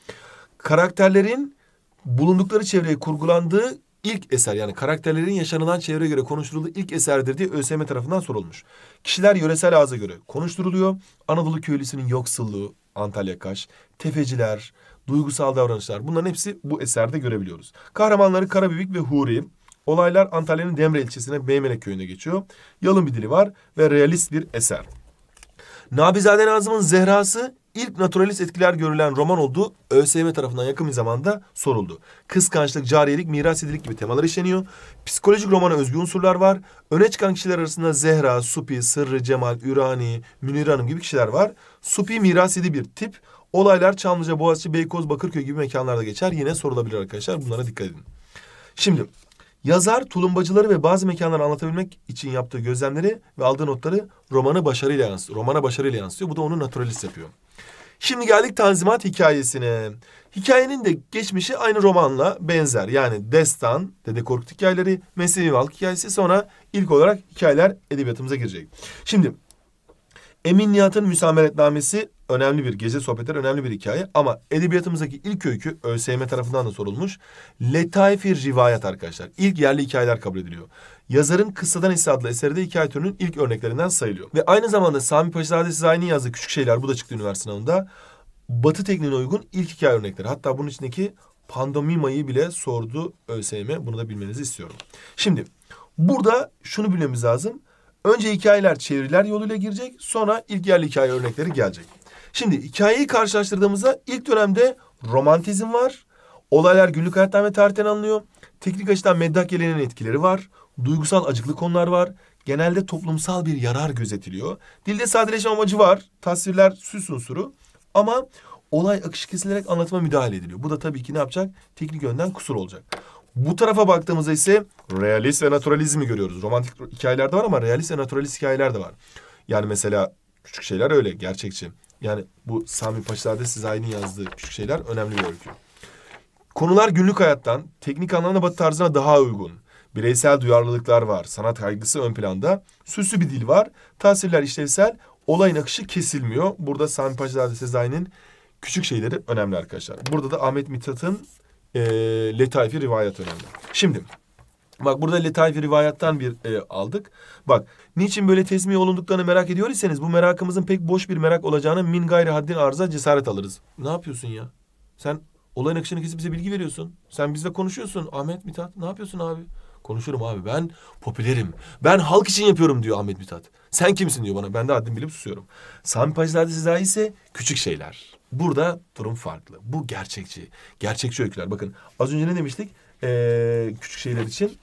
[SPEAKER 1] Karakterlerin bulundukları çevreye kurgulandığı ilk eser yani karakterlerin yaşanılan çevreye göre konuşturulduğu ilk eserdir diye ÖSYM tarafından sorulmuş. Kişiler yöresel ağza göre konuşturuluyor. Anadolu köylüsünün yoksulluğu, Antalya Kaş, tefeciler, duygusal davranışlar bunların hepsi bu eserde görebiliyoruz. Kahramanları Karabibik ve Huri, Olaylar Antalya'nın Demre ilçesine Beymenek köyünde geçiyor. Yalın bir dili var ve realist bir eser. Nabizade Nazım'ın Zehra'sı ilk naturalist etkiler görülen roman olduğu ÖSYM tarafından yakın bir zamanda soruldu. Kıskançlık, cariyelik, mirasiyetlik gibi temalar işleniyor. Psikolojik romana özgü unsurlar var. Öne çıkan kişiler arasında Zehra, Supi, Sırrı, Cemal, Ürani, Münir Hanım gibi kişiler var. Supi miras mirasiyeti bir tip. Olaylar Çamlıca, Boğaziçi, Beykoz, Bakırköy gibi mekanlarda geçer. Yine sorulabilir arkadaşlar. Bunlara dikkat edin. Şimdi Yazar tulumbacıları ve bazı mekanları anlatabilmek için yaptığı gözlemleri ve aldığı notları romanı başarıyla yansıtıyor. Romana başarıyla yansıtıyor. Bu da onu naturalist yapıyor. Şimdi geldik Tanzimat hikayesine. Hikayenin de geçmişi aynı romanla benzer. Yani Destan, Dede Korkut hikayeleri, Mesnevi Halk hikayesi sonra ilk olarak hikayeler edebiyatımıza girecek. Şimdi Emin Nihat'ın Müsameretnamesi önemli bir gezi sohbetler, önemli bir hikaye. Ama edebiyatımızdaki ilk öykü ÖSYM tarafından da sorulmuş. Letayfir rivayet arkadaşlar. İlk yerli hikayeler kabul ediliyor. Yazarın Kıssadan Hisse adlı eserde de hikaye türünün ilk örneklerinden sayılıyor. Ve aynı zamanda Sami Paşazade Sizayi'nin yazdığı Küçük Şeyler bu da çıktı üniversite sınavında. Batı tekniğine uygun ilk hikaye örnekleri. Hatta bunun içindeki pandomimayı bile sordu ÖSYM. Bunu da bilmenizi istiyorum. Şimdi burada şunu bilmemiz lazım. Önce hikayeler çeviriler yoluyla girecek. Sonra ilk yerli hikaye örnekleri gelecek. Şimdi hikayeyi karşılaştırdığımızda ilk dönemde romantizm var. Olaylar günlük hayattan ve tarihten anlıyor, Teknik açıdan meddah geleneğinin etkileri var. Duygusal acıklı konular var. Genelde toplumsal bir yarar gözetiliyor. Dilde sadeleşme amacı var. Tasvirler süs unsuru. Ama olay akışı kesilerek anlatıma müdahale ediliyor. Bu da tabii ki ne yapacak? Teknik yönden kusur olacak. Bu tarafa baktığımızda ise realist ve naturalizmi görüyoruz. Romantik hikayeler de var ama realist ve naturalist hikayeler de var. Yani mesela küçük şeyler öyle gerçekçi. Yani bu Sami Paşazade Sizahi'nin yazdığı küçük şeyler önemli bir öykü. Konular günlük hayattan, teknik anlamda batı tarzına daha uygun. Bireysel duyarlılıklar var, sanat kaygısı ön planda, süslü bir dil var, tasvirler işlevsel, olayın akışı kesilmiyor. Burada Sami Paşalar'da Sezai'nin küçük şeyleri önemli arkadaşlar. Burada da Ahmet Mithat'ın e, letaifi rivayet önemli. Şimdi Bak burada Letayfi rivayattan bir e, aldık. Bak niçin böyle tesmiye olunduklarını merak ediyor iseniz bu merakımızın pek boş bir merak olacağını min gayri haddin arıza cesaret alırız. Ne yapıyorsun ya? Sen olayın akışını kesip bize bilgi veriyorsun. Sen bizle konuşuyorsun. Ahmet Mithat ne yapıyorsun abi? Konuşurum abi ben popülerim. Ben halk için yapıyorum diyor Ahmet Mithat. Sen kimsin diyor bana. Ben de haddimi bilip susuyorum. Sami Paşalar'da size ise küçük şeyler. Burada durum farklı. Bu gerçekçi. Gerçekçi öyküler. Bakın az önce ne demiştik? Ee, küçük şeyler için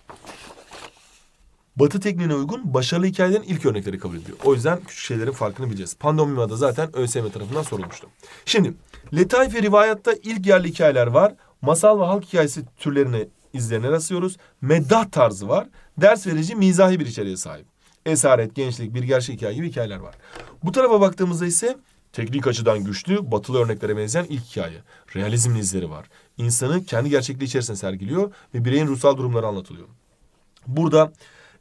[SPEAKER 1] Batı tekniğine uygun başarılı hikayelerin ilk örnekleri kabul ediyor. O yüzden küçük şeylerin farkını bileceğiz. Pandomima da zaten ÖSYM tarafından sorulmuştu. Şimdi Letaife rivayette ilk yerli hikayeler var. Masal ve halk hikayesi türlerine izlerine rastlıyoruz. Meddah tarzı var. Ders verici mizahi bir içeriğe sahip. Esaret, gençlik, bir gerçek hikaye gibi hikayeler var. Bu tarafa baktığımızda ise teknik açıdan güçlü, batılı örneklere benzeyen ilk hikaye. Realizmin izleri var insanı kendi gerçekliği içerisinde sergiliyor ve bireyin ruhsal durumları anlatılıyor. Burada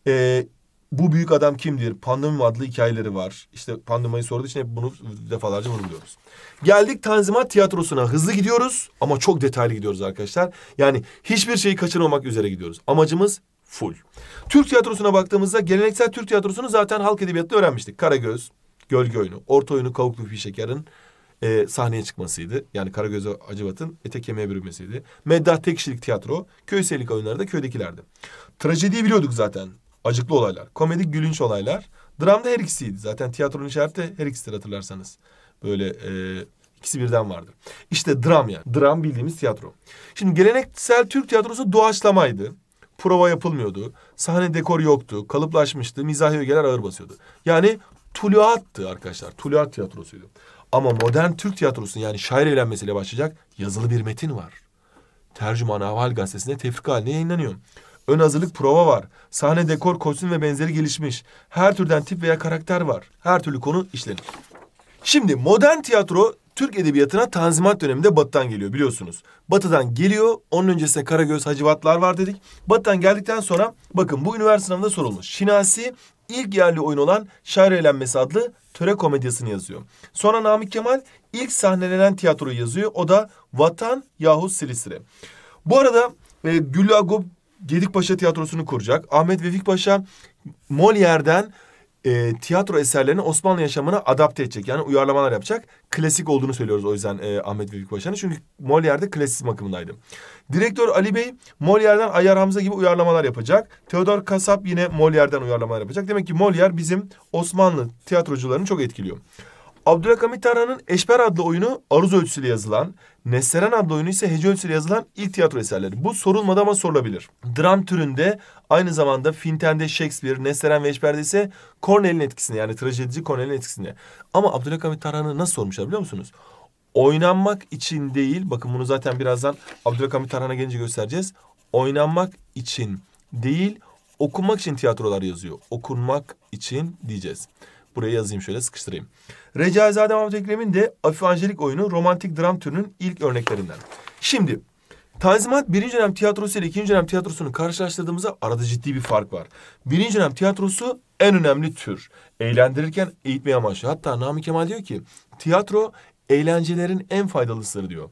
[SPEAKER 1] e, bu büyük adam kimdir? Pandemi adlı hikayeleri var. İşte pandemiyi sorduğu için hep bunu defalarca vurguluyoruz. Geldik Tanzimat Tiyatrosu'na. Hızlı gidiyoruz ama çok detaylı gidiyoruz arkadaşlar. Yani hiçbir şeyi kaçırmamak üzere gidiyoruz. Amacımız full. Türk tiyatrosuna baktığımızda geleneksel Türk tiyatrosunu zaten halk edebiyatında öğrenmiştik. Karagöz, Gölge Oyunu, Orta Oyunu, Kavuklu Fişeker'in e, sahneye çıkmasıydı. Yani Karagöz Acıbat'ın ete kemiğe bürünmesiydi. Medda tek kişilik tiyatro, köysellik oyunları da köydekilerdi. Trajediyi biliyorduk zaten. Acıklı olaylar, komedik gülünç olaylar. Dramda her ikisiydi. Zaten tiyatronun işareti her ikisidir hatırlarsanız. Böyle e, ikisi birden vardı İşte dram yani. Dram bildiğimiz tiyatro. Şimdi geleneksel Türk tiyatrosu doğaçlamaydı. Prova yapılmıyordu. Sahne dekor yoktu. Kalıplaşmıştı. Mizahi ögeler ağır basıyordu. Yani tuluattı arkadaşlar. Tuluat tiyatrosuydu. Ama modern Türk tiyatrosunun yani şair eğlenmesiyle başlayacak yazılı bir metin var. Tercüman Ahval gazetesinde tefrika haline yayınlanıyor. Ön hazırlık prova var. Sahne, dekor, kostüm ve benzeri gelişmiş. Her türden tip veya karakter var. Her türlü konu işlenir. Şimdi modern tiyatro Türk edebiyatına Tanzimat döneminde Batı'dan geliyor biliyorsunuz. Batı'dan geliyor. Onun öncesinde Karagöz, Hacivatlar var dedik. Batı'dan geldikten sonra bakın bu üniversite sınavında sorulmuş. Şinasi ilk yerli oyun olan Şair Eğlenmesi adlı töre komedyasını yazıyor. Sonra Namık Kemal ilk sahnelenen tiyatroyu yazıyor. O da Vatan yahut Silistre. Bu arada e, Güllü Agop Gedikpaşa Tiyatrosu'nu kuracak. Ahmet Vefik Paşa Molière'den e, tiyatro eserlerini Osmanlı yaşamına adapte edecek. Yani uyarlamalar yapacak. Klasik olduğunu söylüyoruz o yüzden e, Ahmet Vefik Paşa'nın. Çünkü Molière'de klasik akımındaydı. Direktör Ali Bey Molière'den Ayar Hamza gibi uyarlamalar yapacak. Teodor Kasap yine Molière'den uyarlamalar yapacak. Demek ki Molière bizim Osmanlı tiyatrocularını çok etkiliyor. Abdülhamit Tarhan'ın Eşber adlı oyunu aruz ölçüsüyle yazılan, Nesseren adlı oyunu ise hece ölçüsüyle yazılan ilk tiyatro eserleri. Bu sorulmadı ama sorulabilir. Dram türünde aynı zamanda Finten'de Shakespeare, Nesseren ve Eşber'de ise Cornell'in etkisinde yani trajedici Cornell'in etkisinde. Ama Abdülhamit Tarhan'ı nasıl sormuşlar biliyor musunuz? Oynanmak için değil, bakın bunu zaten birazdan Abdülhamit Tarhan'a gelince göstereceğiz. Oynanmak için değil, okunmak için tiyatrolar yazıyor. Okunmak için diyeceğiz. Buraya yazayım şöyle sıkıştırayım. Recaizade Mahmut Ekrem'in de afifanjelik oyunu romantik dram türünün ilk örneklerinden. Şimdi Tanzimat birinci dönem tiyatrosu ile ikinci dönem tiyatrosunu karşılaştırdığımızda arada ciddi bir fark var. Birinci dönem tiyatrosu en önemli tür. Eğlendirirken eğitmeye amaçlı. Hatta Nami Kemal diyor ki tiyatro eğlencelerin en faydalısıdır diyor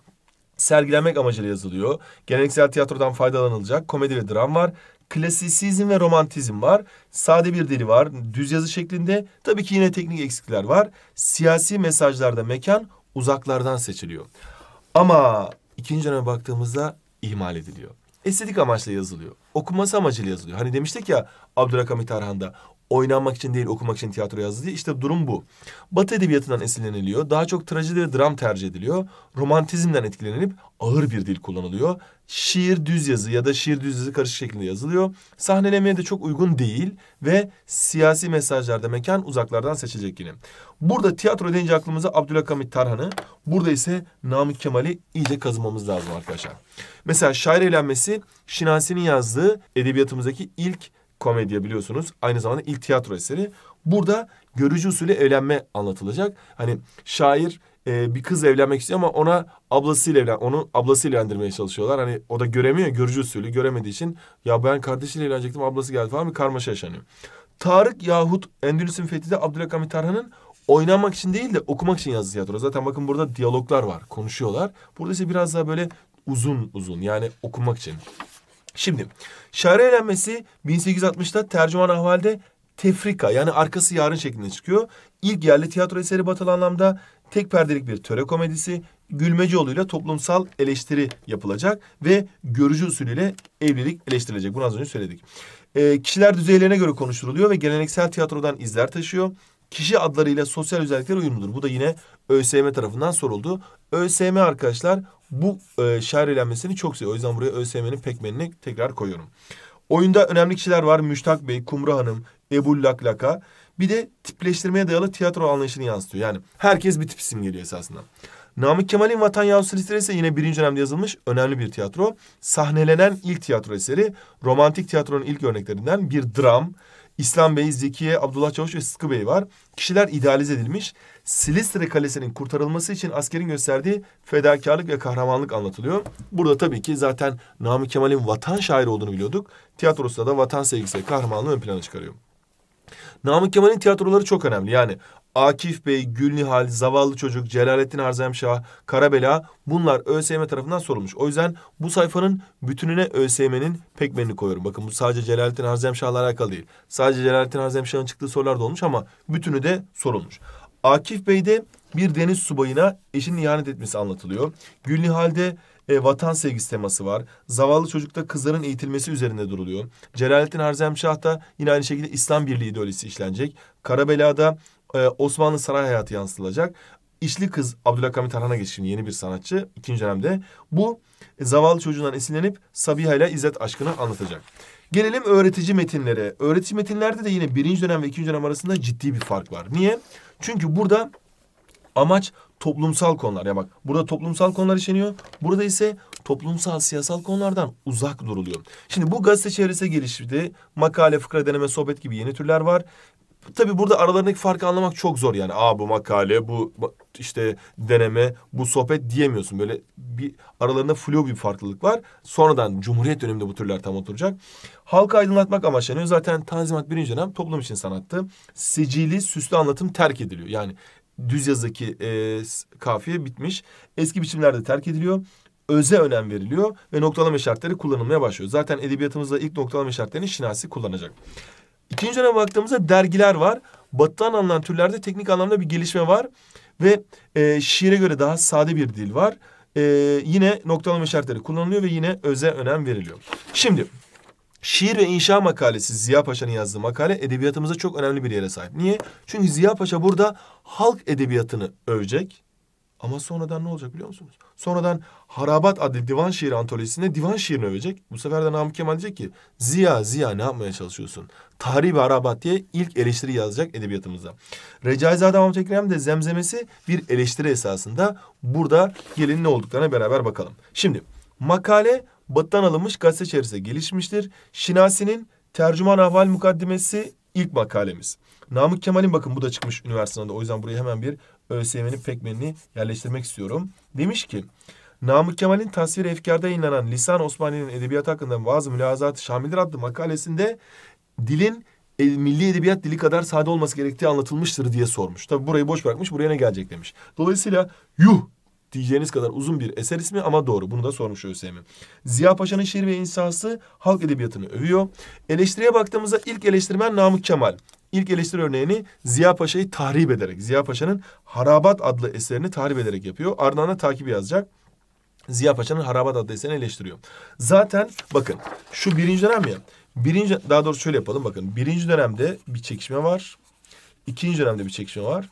[SPEAKER 1] sergilenmek amacıyla yazılıyor. Geleneksel tiyatrodan faydalanılacak komedi ve dram var klasisizm ve romantizm var. Sade bir dili var. Düz yazı şeklinde. Tabii ki yine teknik eksikler var. Siyasi mesajlarda mekan uzaklardan seçiliyor. Ama ikinci döneme baktığımızda ihmal ediliyor. Estetik amaçla yazılıyor. Okunması amacıyla yazılıyor. Hani demiştik ya Abdülhakamit Arhan'da oynanmak için değil okumak için tiyatro yazılıyor. İşte durum bu. Batı edebiyatından esinleniliyor. Daha çok trajedi ve dram tercih ediliyor. Romantizmden etkilenilip ağır bir dil kullanılıyor. Şiir düz yazı ya da şiir düz yazı karışık şekilde yazılıyor. Sahnelemeye de çok uygun değil ve siyasi mesajlarda mekan uzaklardan seçilecek yine. Burada tiyatro deyince aklımıza Abdülhakamit Tarhan'ı, burada ise Namık Kemal'i iyice kazımamız lazım arkadaşlar. Mesela şair eğlenmesi Şinasi'nin yazdığı edebiyatımızdaki ilk komedya biliyorsunuz. Aynı zamanda ilk tiyatro eseri. Burada görücü usulü evlenme anlatılacak. Hani şair e, bir kız evlenmek istiyor ama ona ablasıyla evlen, onu ablasıyla evlendirmeye çalışıyorlar. Hani o da göremiyor, görücü usulü göremediği için ya ben kardeşiyle evlenecektim, ablası geldi falan bir karmaşa yaşanıyor. Tarık yahut Endülüs'ün fethinde Abdülhakamit Tarhan'ın oynanmak için değil de okumak için yazdığı tiyatro. Zaten bakın burada diyaloglar var, konuşuyorlar. Burada ise biraz daha böyle uzun uzun yani okumak için. Şimdi şare eğlenmesi 1860'da tercüman ahvalde tefrika yani arkası yarın şeklinde çıkıyor. İlk yerli tiyatro eseri batıl anlamda tek perdelik bir töre komedisi gülmece yoluyla toplumsal eleştiri yapılacak ve görücü usulüyle evlilik eleştirilecek. Bunu az önce söyledik. E, kişiler düzeylerine göre konuşturuluyor ve geleneksel tiyatrodan izler taşıyor. Kişi adlarıyla sosyal özellikler uyumludur. Bu da yine ÖSYM tarafından soruldu. ÖSYM arkadaşlar bu e, şairilenmesini çok seviyor. O yüzden buraya ÖSYM'nin pekmenini tekrar koyuyorum. Oyunda önemli kişiler var. Müştak Bey, Kumru Hanım, Ebu Laklaka. Bir de tipleştirmeye dayalı tiyatro anlayışını yansıtıyor. Yani herkes bir tip isim geliyor esasında. Namık Kemal'in Vatan Yavrusu Listeri ise yine birinci dönemde yazılmış önemli bir tiyatro. Sahnelenen ilk tiyatro eseri. Romantik tiyatronun ilk örneklerinden bir dram. İslam Bey, Zekiye, Abdullah Çavuş ve Sıtkı Bey var. Kişiler idealize edilmiş. Silistre Kalesi'nin kurtarılması için askerin gösterdiği fedakarlık ve kahramanlık anlatılıyor. Burada tabii ki zaten Namık Kemal'in vatan şairi olduğunu biliyorduk. Tiyatrosunda da vatan sevgisi ve kahramanlığı ön plana çıkarıyor. Namık Kemal'in tiyatroları çok önemli. Yani Akif Bey, Gülnihal, Zavallı Çocuk, Celalettin Arzemşah, Karabela bunlar ÖSYM tarafından sorulmuş. O yüzden bu sayfanın bütününe ÖSYM'nin pekmenini koyuyorum. Bakın bu sadece Celalettin Arzemşah'la alakalı değil. Sadece Celalettin Arzemşah'ın çıktığı sorular da olmuş ama bütünü de sorulmuş. Akif Bey'de bir deniz subayına eşinin ihanet etmesi anlatılıyor. Gülnihal'de e, vatan sevgisi teması var. Zavallı çocukta kızların eğitilmesi üzerinde duruluyor. Celalettin Harzemşah'ta yine aynı şekilde İslam Birliği ideolojisi işlenecek. Karabela'da e, Osmanlı saray hayatı yansıtılacak. İşli Kız Abdülhakamit Tarhan'a geçişim yeni bir sanatçı ikinci dönemde. Bu e, zavallı çocuğundan esinlenip Sabiha ile İzzet aşkını anlatacak. Gelelim öğretici metinlere. Öğretici metinlerde de yine birinci dönem ve ikinci dönem arasında ciddi bir fark var. Niye? Çünkü burada amaç toplumsal konular. Ya bak burada toplumsal konular işleniyor. Burada ise toplumsal siyasal konulardan uzak duruluyor. Şimdi bu gazete çevresi gelişti. Makale, fıkra, deneme, sohbet gibi yeni türler var. Tabi burada aralarındaki farkı anlamak çok zor yani. Aa bu makale, bu işte deneme, bu sohbet diyemiyorsun. Böyle bir aralarında flu bir farklılık var. Sonradan Cumhuriyet döneminde bu türler tam oturacak. Halkı aydınlatmak amaçlanıyor. Zaten Tanzimat birinci dönem toplum için sanattı. Sicili, süslü anlatım terk ediliyor. Yani düz yazıdaki e, kafiye bitmiş. Eski biçimlerde terk ediliyor öze önem veriliyor ve noktalama işaretleri kullanılmaya başlıyor. Zaten edebiyatımızda ilk noktalama işaretlerini Şinasi kullanacak. İkinci döneme baktığımızda dergiler var. Batıdan alınan türlerde teknik anlamda bir gelişme var. Ve e, şiire göre daha sade bir dil var. E, yine noktalama işaretleri kullanılıyor ve yine öze önem veriliyor. Şimdi Şiir ve inşa makalesi Ziya Paşa'nın yazdığı makale edebiyatımıza çok önemli bir yere sahip. Niye? Çünkü Ziya Paşa burada halk edebiyatını övecek. Ama sonradan ne olacak biliyor musunuz? Sonradan Harabat adlı divan şiiri antolojisine divan şiirini övecek. Bu sefer de Namık Kemal diyecek ki Ziya Ziya ne yapmaya çalışıyorsun? Tahrib Harabat diye ilk eleştiri yazacak edebiyatımızda. Recaizade Mahmut Ekrem de zemzemesi bir eleştiri esasında. Burada gelin ne olduklarına beraber bakalım. Şimdi makale batıdan alınmış gazete içerisinde gelişmiştir. Şinasi'nin Tercüman Ahval Mukaddimesi ilk makalemiz. Namık Kemal'in bakın bu da çıkmış üniversitede o yüzden buraya hemen bir ÖSYM'nin pekmenini yerleştirmek istiyorum. Demiş ki Namık Kemal'in tasvir efkarda yayınlanan Lisan Osmani'nin edebiyat hakkında bazı mülazat şamildir adlı makalesinde dilin e, milli edebiyat dili kadar sade olması gerektiği anlatılmıştır diye sormuş. Tabi burayı boş bırakmış buraya ne gelecek demiş. Dolayısıyla yuh diyeceğiniz kadar uzun bir eser ismi ama doğru. Bunu da sormuş ÖSYM. Ziya Paşa'nın şiir ve insası halk edebiyatını övüyor. Eleştiriye baktığımızda ilk eleştirmen Namık Kemal. İlk eleştiri örneğini Ziya Paşa'yı tahrip ederek, Ziya Paşa'nın Harabat adlı eserini tahrip ederek yapıyor. Ardından takibi yazacak. Ziya Paşa'nın Harabat adlı eserini eleştiriyor. Zaten bakın şu birinci dönem ya. Birinci, daha doğrusu şöyle yapalım bakın. Birinci dönemde bir çekişme var. İkinci dönemde bir çekişme var.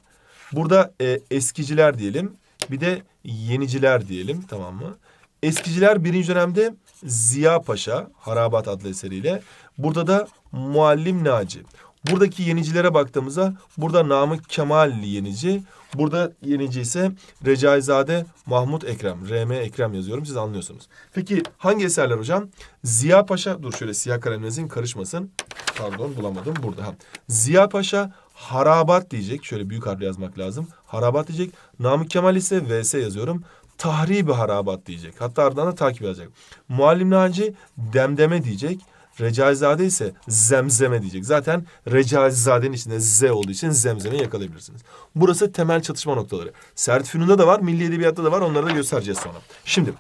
[SPEAKER 1] Burada e, eskiciler diyelim. Bir de yeniciler diyelim tamam mı? Eskiciler birinci dönemde Ziya Paşa Harabat adlı eseriyle. Burada da Muallim Naci. Buradaki yenicilere baktığımızda burada Namık Kemalli yenici. Burada yenici ise Recaizade Mahmut Ekrem. RM Ekrem yazıyorum siz anlıyorsunuz. Peki hangi eserler hocam? Ziya Paşa dur şöyle siyah kalemlerinizin karışmasın. Pardon bulamadım burada. Ziya Paşa Harabat diyecek. Şöyle büyük harfle yazmak lazım. Harabat diyecek. Namık Kemal ise VS yazıyorum tahribi harabat diyecek. Hatta ardından da takip edecek. Muallim Naci demdeme diyecek. Recaizade ise zemzeme diyecek. Zaten Recaizade'nin içinde z olduğu için zemzeme yakalayabilirsiniz. Burası temel çatışma noktaları. Sert Fünun'da da var, milli edebiyatta da var. Onları da göstereceğiz sonra. Şimdi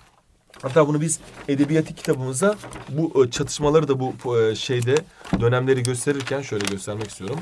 [SPEAKER 1] Hatta bunu biz edebiyatik kitabımıza bu e, çatışmaları da bu e, şeyde dönemleri gösterirken şöyle göstermek istiyorum.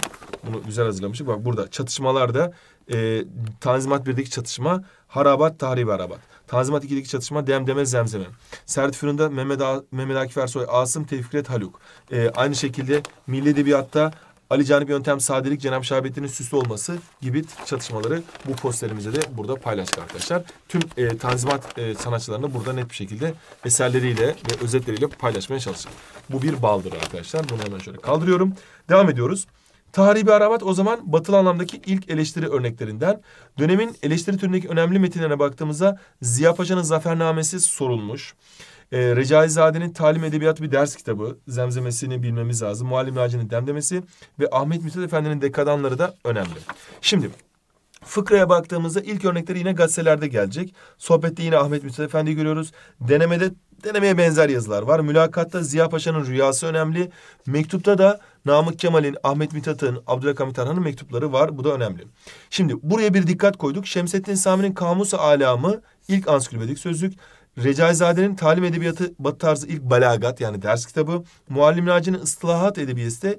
[SPEAKER 1] Bunu güzel hazırlamışım. Bak burada çatışmalarda e, Tanzimat 1'deki çatışma Harabat Tahribi Harabat. Tanzimat 2'deki çatışma Demdeme Zemzeme. Sert Fırın'da Mehmet, A- Mehmet Akif Ersoy, Asım Tevfikret Haluk. E, aynı şekilde Milli Edebiyat'ta Ali Canip Yöntem Sadelik Cenab-ı Şahabettin'in süslü olması gibi çatışmaları bu posterimize de burada paylaştık arkadaşlar. Tüm e, Tanzimat e, sanatçılarını burada net bir şekilde eserleriyle ve özetleriyle paylaşmaya çalıştık. Bu bir baldır arkadaşlar. Bunu hemen şöyle kaldırıyorum. Devam ediyoruz. Tahribi Arabat o zaman batılı anlamdaki ilk eleştiri örneklerinden. Dönemin eleştiri türündeki önemli metinlerine baktığımızda Ziya Paşa'nın Zafernamesi sorulmuş. E, ee, Recaizade'nin Talim Edebiyatı bir ders kitabı. Zemzemesini bilmemiz lazım. Muallim Naci'nin Demdemesi ve Ahmet Mithat Efendi'nin Dekadanları da önemli. Şimdi Fıkraya baktığımızda ilk örnekleri yine gazetelerde gelecek. Sohbette yine Ahmet Mithat Efendi görüyoruz. Denemede denemeye benzer yazılar var. Mülakatta Ziya Paşa'nın rüyası önemli. Mektupta da Namık Kemal'in, Ahmet Mithat'ın, Abdülhakamit Tarhan'ın mektupları var. Bu da önemli. Şimdi buraya bir dikkat koyduk. Şemsettin Sami'nin Kamus-u Alamı ilk ansiklopedik sözlük. Recaizade'nin talim edebiyatı batı tarzı ilk balagat yani ders kitabı. Muallim Naci'nin ıslahat edebiyesi de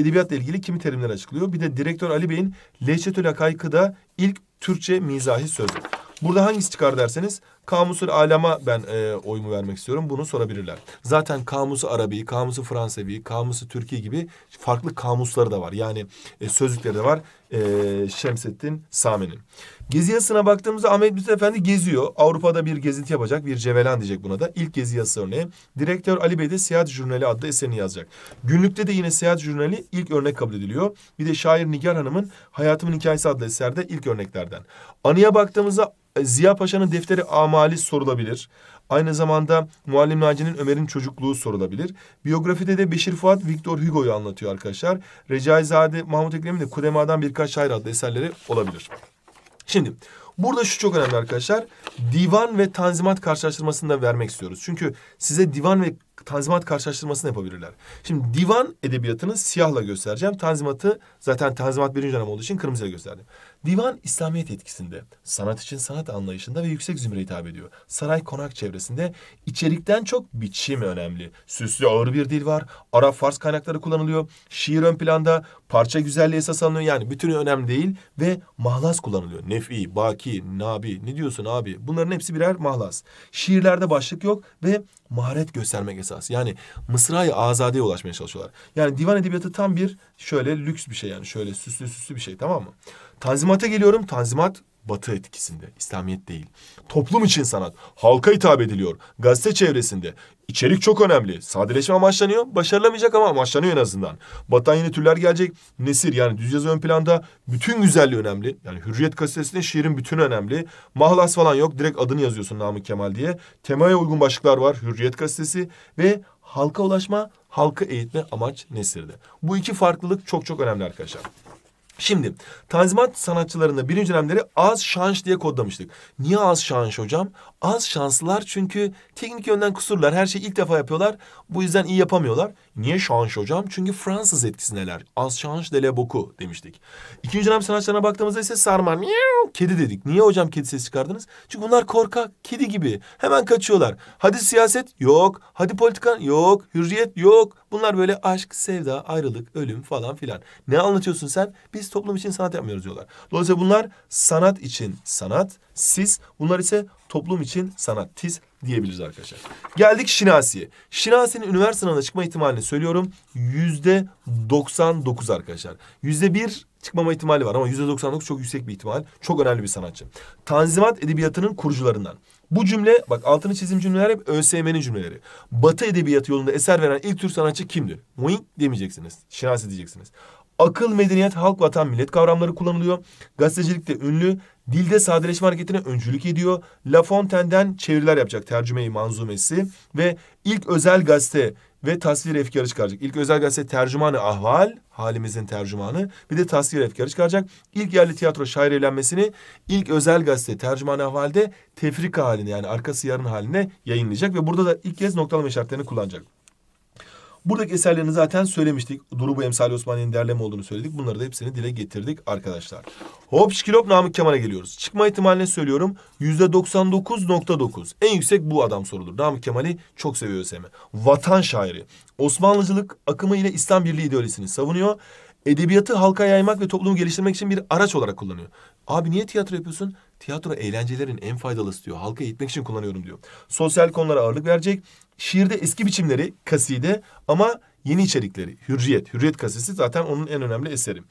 [SPEAKER 1] edebiyatla ilgili kimi terimler açıklıyor. Bir de direktör Ali Bey'in Lehçetül Hakaykı'da ilk Türkçe mizahi söz. Burada hangisi çıkar derseniz Kamusul alama ben e, oyumu vermek istiyorum. Bunu sorabilirler. Zaten kamusu Arabi, kamusu Fransevi, kamusu Türkiye gibi farklı kamusları da var. Yani e, sözlükleri de var. E, Şemsettin Sami'nin. Gezi yazısına baktığımızda Ahmet Mithat Efendi geziyor. Avrupa'da bir gezinti yapacak. Bir cevelan diyecek buna da. İlk gezi yazısı örneği. Direktör Ali Bey de Seyahat Jurnali adlı eserini yazacak. Günlükte de yine Seyahat Jurnali ilk örnek kabul ediliyor. Bir de şair Nigar Hanım'ın Hayatımın Hikayesi adlı eserde ilk örneklerden. Anıya baktığımızda e, Ziya Paşa'nın defteri Ama Halis sorulabilir. Aynı zamanda Muallim Naci'nin Ömer'in çocukluğu sorulabilir. Biyografide de Beşir Fuat Victor Hugo'yu anlatıyor arkadaşlar. Recaizade Mahmut Ekrem'in de Kudema'dan birkaç şair adlı eserleri olabilir. Şimdi burada şu çok önemli arkadaşlar. Divan ve tanzimat karşılaştırmasını da vermek istiyoruz. Çünkü size divan ve tanzimat karşılaştırmasını yapabilirler. Şimdi divan edebiyatını siyahla göstereceğim. Tanzimatı zaten tanzimat birinci dönem olduğu için kırmızıyla gösterdim. Divan İslamiyet etkisinde, sanat için sanat anlayışında ve yüksek zümre hitap ediyor. Saray konak çevresinde içerikten çok biçim önemli. Süslü ağır bir dil var, Arap Fars kaynakları kullanılıyor, şiir ön planda, Parça güzelliği esas alınıyor yani bütünü önemli değil ve mahlas kullanılıyor. Nefi, baki, nabi ne diyorsun abi bunların hepsi birer mahlas. Şiirlerde başlık yok ve maharet göstermek esas. Yani mısrayı azadeye ulaşmaya çalışıyorlar. Yani divan edebiyatı tam bir şöyle lüks bir şey yani şöyle süslü süslü bir şey tamam mı? Tanzimata geliyorum. Tanzimat Batı etkisinde, İslamiyet değil. Toplum için sanat, halka hitap ediliyor. Gazete çevresinde. İçerik çok önemli. Sadeleşme amaçlanıyor. Başarılamayacak ama amaçlanıyor en azından. Batan yeni türler gelecek. Nesir yani düz yazı ön planda. Bütün güzelliği önemli. Yani Hürriyet gazetesinde şiirin bütün önemli. Mahlas falan yok. Direkt adını yazıyorsun Namık Kemal diye. Temaya uygun başlıklar var. Hürriyet gazetesi ve halka ulaşma, halka eğitme amaç Nesir'de. Bu iki farklılık çok çok önemli arkadaşlar. Şimdi tanzimat sanatçılarında birinci dönemleri az şanş diye kodlamıştık. Niye az şanş hocam? az şanslılar çünkü teknik yönden kusurlar. Her şeyi ilk defa yapıyorlar. Bu yüzden iyi yapamıyorlar. Niye şans hocam? Çünkü Fransız etkisindeler. Az şans dele boku demiştik. İkinci dönem sanatçılarına baktığımızda ise Sarman miyav kedi dedik. Niye hocam kedi sesi çıkardınız? Çünkü bunlar korkak kedi gibi. Hemen kaçıyorlar. Hadi siyaset yok. Hadi politika yok. Hürriyet yok. Bunlar böyle aşk, sevda, ayrılık, ölüm falan filan. Ne anlatıyorsun sen? Biz toplum için sanat yapmıyoruz diyorlar. Dolayısıyla bunlar sanat için sanat. Siz bunlar ise toplum için sanat tiz diyebiliriz arkadaşlar. Geldik Şinasi'ye. Şinasi'nin üniversite sınavına çıkma ihtimalini söylüyorum. Yüzde 99 arkadaşlar. Yüzde bir çıkmama ihtimali var ama yüzde 99 çok yüksek bir ihtimal. Çok önemli bir sanatçı. Tanzimat edebiyatının kurucularından. Bu cümle bak altını çizim cümleler hep ÖSYM'nin cümleleri. Batı edebiyatı yolunda eser veren ilk Türk sanatçı kimdir? muin demeyeceksiniz. Şinasi diyeceksiniz. Akıl, medeniyet, halk, vatan, millet kavramları kullanılıyor. Gazetecilikte ünlü Dilde sadeleşme hareketine öncülük ediyor. La Fontaine'den çeviriler yapacak tercümeyi manzumesi ve ilk özel gazete ve tasvir efkarı çıkaracak. İlk özel gazete tercümanı ahval, halimizin tercümanı. Bir de tasvir efkarı çıkaracak. İlk yerli tiyatro şair evlenmesini ilk özel gazete tercümanı ahvalde tefrika halinde yani arkası yarın haline yayınlayacak. Ve burada da ilk kez noktalama işaretlerini kullanacak. Buradaki eserlerini zaten söylemiştik. Durubu Emsali Osmaniye'nin derleme olduğunu söyledik. Bunları da hepsini dile getirdik arkadaşlar. Hop şikilop Namık Kemal'e geliyoruz. Çıkma ihtimaline söylüyorum. Yüzde 99.9. En yüksek bu adam sorulur. Namık Kemal'i çok seviyor Semi. Vatan şairi. Osmanlıcılık akımı ile İslam Birliği ideolojisini savunuyor. Edebiyatı halka yaymak ve toplumu geliştirmek için bir araç olarak kullanıyor. Abi niye tiyatro yapıyorsun? Tiyatro eğlencelerin en faydalısı diyor. Halka eğitmek için kullanıyorum diyor. Sosyal konulara ağırlık verecek. Şiirde eski biçimleri kaside ama yeni içerikleri. Hürriyet. Hürriyet kasesi zaten onun en önemli eseri.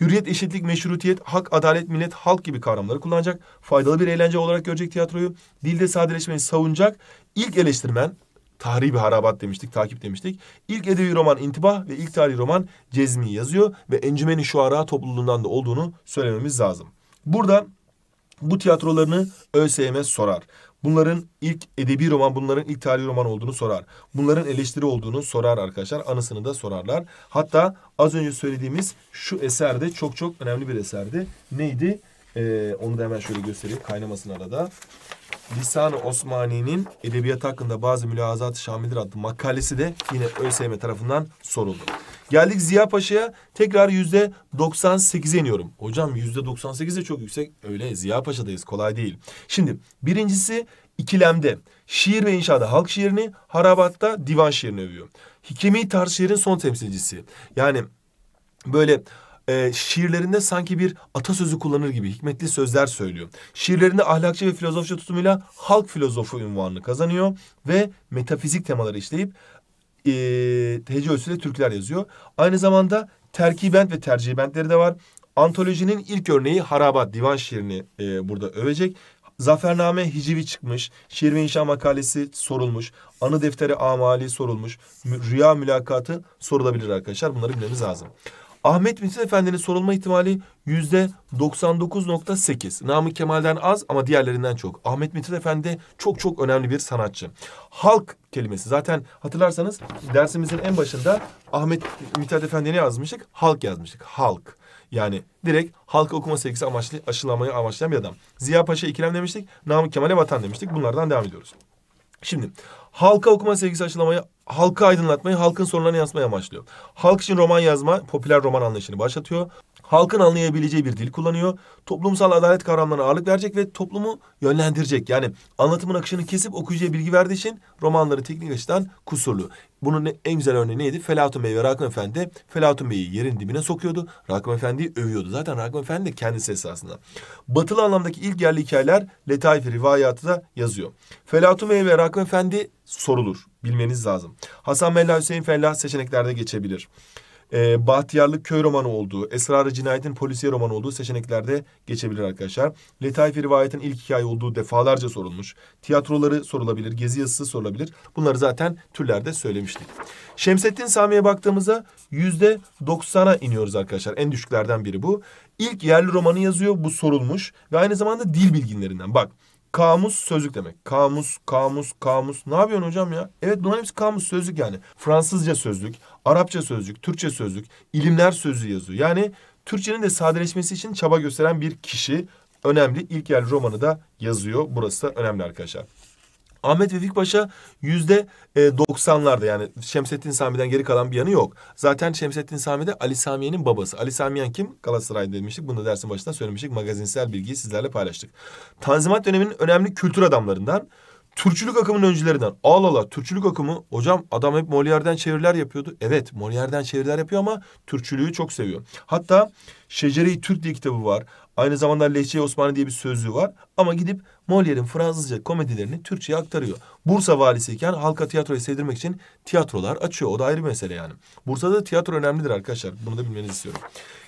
[SPEAKER 1] Hürriyet, eşitlik, meşrutiyet, hak, adalet, millet, halk gibi kavramları kullanacak. Faydalı bir eğlence olarak görecek tiyatroyu. Dilde sadeleşmeyi savunacak. İlk eleştirmen Tahribi Harabat demiştik, takip demiştik. İlk edebi roman İntibah ve ilk tarihi roman Cezmi yazıyor ve Encümeni ara topluluğundan da olduğunu söylememiz lazım. Burada bu tiyatrolarını ÖSYM sorar. Bunların ilk edebi roman, bunların ilk tarihi roman olduğunu sorar. Bunların eleştiri olduğunu sorar arkadaşlar. Anısını da sorarlar. Hatta az önce söylediğimiz şu eserde çok çok önemli bir eserdi. Neydi? Ee, onu da hemen şöyle göstereyim kaynamasın arada. Lisan-ı Osmani'nin edebiyat hakkında bazı mülazat-ı şamildir adlı makalesi de yine ÖSYM tarafından soruldu. Geldik Ziya Paşa'ya tekrar yüzde 98'e iniyorum. Hocam yüzde 98 de çok yüksek. Öyle Ziya Paşa'dayız kolay değil. Şimdi birincisi ikilemde şiir ve inşaada halk şiirini, harabatta divan şiirini övüyor. Hikemi tarz şiirin son temsilcisi. Yani böyle e, şiirlerinde sanki bir atasözü kullanır gibi hikmetli sözler söylüyor. Şiirlerinde ahlakçı ve filozofça tutumuyla halk filozofu unvanını kazanıyor ve metafizik temaları işleyip e, tecrübesiyle türküler yazıyor. Aynı zamanda terkibent ve tercihbentleri de var. Antolojinin ilk örneği Harabat divan şiirini e, burada övecek. Zafername hicivi çıkmış, şiir ve inşa makalesi sorulmuş, anı defteri amali sorulmuş, rüya mülakatı sorulabilir arkadaşlar. Bunları bilmemiz lazım. Ahmet Mithat Efendi'nin sorulma ihtimali yüzde 99.8. Namık Kemal'den az ama diğerlerinden çok. Ahmet Mithat Efendi çok çok önemli bir sanatçı. Halk kelimesi zaten hatırlarsanız dersimizin en başında Ahmet Mithat Efendi'ni yazmıştık. Halk yazmıştık. Halk. Yani direkt halka okuma sevgisi amaçlı aşılamayı amaçlayan bir adam. Ziya Paşa ikilem demiştik. Namık Kemal'e vatan demiştik. Bunlardan devam ediyoruz. Şimdi halka okuma sevgisi aşılamayı halkı aydınlatmayı, halkın sorunlarını yansıtmayı amaçlıyor. Halk için roman yazma, popüler roman anlayışını başlatıyor halkın anlayabileceği bir dil kullanıyor. Toplumsal adalet kavramlarına ağırlık verecek ve toplumu yönlendirecek. Yani anlatımın akışını kesip okuyucuya bilgi verdiği için romanları teknik açıdan kusurlu. Bunun en güzel örneği neydi? Felatun Bey ve Rakım Efendi. Felatun Bey'i yerin dibine sokuyordu. Rakım Efendi'yi övüyordu. Zaten Rakım Efendi de kendisi esasında. Batılı anlamdaki ilk yerli hikayeler Letaif-i Rivayat'ı da yazıyor. Felatun Bey ve Rakım Efendi sorulur. Bilmeniz lazım. Hasan Bella Hüseyin Fellah seçeneklerde geçebilir e, Bahtiyarlık köy romanı olduğu, Esrarı Cinayet'in polisiye romanı olduğu seçeneklerde geçebilir arkadaşlar. Letaifi rivayetin ilk hikaye olduğu defalarca sorulmuş. Tiyatroları sorulabilir, gezi yazısı sorulabilir. Bunları zaten türlerde söylemiştik. Şemsettin Sami'ye baktığımızda yüzde doksana iniyoruz arkadaşlar. En düşüklerden biri bu. İlk yerli romanı yazıyor, bu sorulmuş. Ve aynı zamanda dil bilginlerinden. Bak Kamus sözlük demek. Kamus, kamus, kamus. Ne yapıyorsun hocam ya? Evet bunların hepsi kamus sözlük yani. Fransızca sözlük, Arapça sözlük, Türkçe sözlük, ilimler sözlüğü yazıyor. Yani Türkçenin de sadeleşmesi için çaba gösteren bir kişi önemli. İlk yer romanı da yazıyor. Burası da önemli arkadaşlar. Ahmet Vefik Paşa yüzde e, doksanlarda yani Şemsettin Sami'den geri kalan bir yanı yok. Zaten Şemsettin Sami de Ali Samiye'nin babası. Ali Samiyen kim? Galatasaray demiştik. Bunu da dersin başında söylemiştik. Magazinsel bilgiyi sizlerle paylaştık. Tanzimat döneminin önemli kültür adamlarından Türkçülük akımının öncülerinden. Allah ala. Türkçülük akımı hocam adam hep Molière'den çeviriler yapıyordu. Evet Molière'den çeviriler yapıyor ama Türkçülüğü çok seviyor. Hatta Şecere-i Türk diye kitabı var. Aynı zamanda Lehçe Osmanlı diye bir sözlüğü var. Ama gidip Molière'in Fransızca komedilerini Türkçe'ye aktarıyor. Bursa valisiyken halka tiyatroyu sevdirmek için tiyatrolar açıyor. O da ayrı bir mesele yani. Bursa'da tiyatro önemlidir arkadaşlar. Bunu da bilmenizi istiyorum.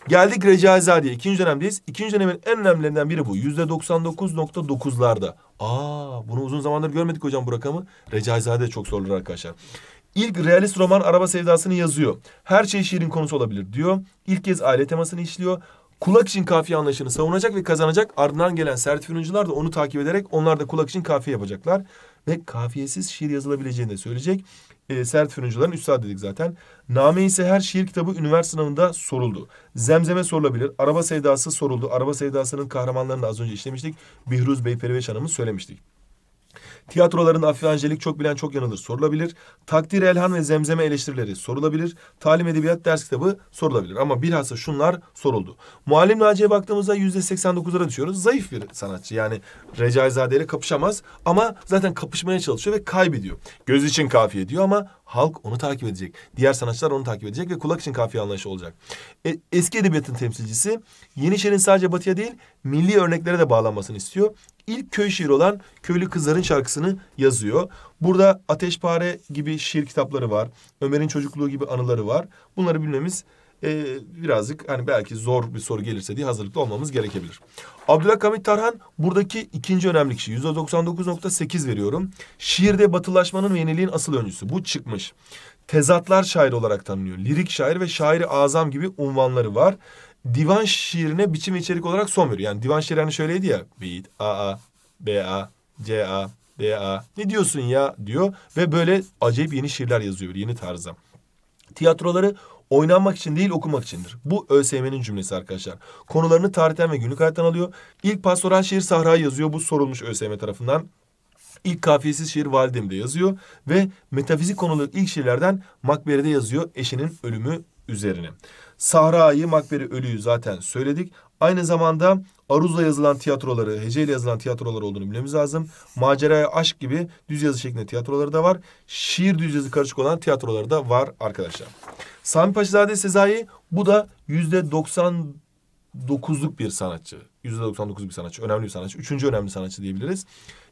[SPEAKER 1] Geldik Recaizade'ye. İkinci dönemdeyiz. İkinci dönemin en önemlilerinden biri bu. Yüzde 99.9'larda. Aa, bunu uzun zamandır görmedik hocam bu rakamı. Recaizade çok zorlar arkadaşlar. İlk realist roman Araba Sevdası'nı yazıyor. Her şey şiirin konusu olabilir diyor. İlk kez aile temasını işliyor kulak için kafiye anlayışını savunacak ve kazanacak. Ardından gelen sertif da onu takip ederek onlar da kulak için kafiye yapacaklar. Ve kafiyesiz şiir yazılabileceğini de söyleyecek. E, ee, sertif üstad dedik zaten. Name ise her şiir kitabı üniversite sınavında soruldu. Zemzeme sorulabilir. Araba sevdası soruldu. Araba sevdasının kahramanlarını az önce işlemiştik. Bihruz Beyperiveş Hanım'ı söylemiştik. Tiyatrolarında afiyancelik çok bilen çok yanılır sorulabilir. Takdir Elhan ve Zemzeme eleştirileri sorulabilir. Talim Edebiyat ders kitabı sorulabilir. Ama bilhassa şunlar soruldu. Muallim Naci'ye baktığımızda yüzde 89'lara düşüyoruz. Zayıf bir sanatçı yani Recaizade ile kapışamaz ama zaten kapışmaya çalışıyor ve kaybediyor. Göz için kafiye diyor ama halk onu takip edecek. Diğer sanatçılar onu takip edecek ve kulak için kafiye anlayışı olacak. E, eski edebiyatın temsilcisi Yeniçer'in sadece batıya değil milli örneklere de bağlanmasını istiyor. İlk köy şiiri olan Köylü Kızların şarkısını yazıyor. Burada Ateşpare gibi şiir kitapları var. Ömer'in çocukluğu gibi anıları var. Bunları bilmemiz e, birazcık hani belki zor bir soru gelirse diye hazırlıklı olmamız gerekebilir. Abdullah Hamit Tarhan buradaki ikinci önemli kişi. Yüzde 99.8 veriyorum. Şiirde batılaşmanın ve yeniliğin asıl öncüsü. Bu çıkmış. Tezatlar şair olarak tanınıyor. Lirik şair ve şairi azam gibi unvanları var divan şiirine biçim ve içerik olarak son veriyor. Yani divan şiiri hani şöyleydi ya. Bit, A, A, B, A, C, A, D, A. Ne diyorsun ya diyor. Ve böyle acayip yeni şiirler yazıyor. Yeni tarzda. Tiyatroları oynanmak için değil okumak içindir. Bu ÖSYM'nin cümlesi arkadaşlar. Konularını tarihten ve günlük hayattan alıyor. İlk pastoral şiir Sahra'yı yazıyor. Bu sorulmuş ÖSYM tarafından. İlk kafiyesiz şiir Validem'de yazıyor. Ve metafizik konulu ilk şiirlerden Makbere'de yazıyor eşinin ölümü üzerine. Sahra'yı Makberi Ölü'yü zaten söyledik. Aynı zamanda Aruz'la yazılan tiyatroları, heceyle yazılan tiyatrolar olduğunu bilmemiz lazım. Maceraya aşk gibi düz yazı şeklinde tiyatroları da var. Şiir düz yazı karışık olan tiyatroları da var arkadaşlar. Sami Paşazade Sezai bu da yüzde doksan bir sanatçı. Yüzde doksan bir sanatçı. Önemli bir sanatçı. Üçüncü önemli sanatçı diyebiliriz.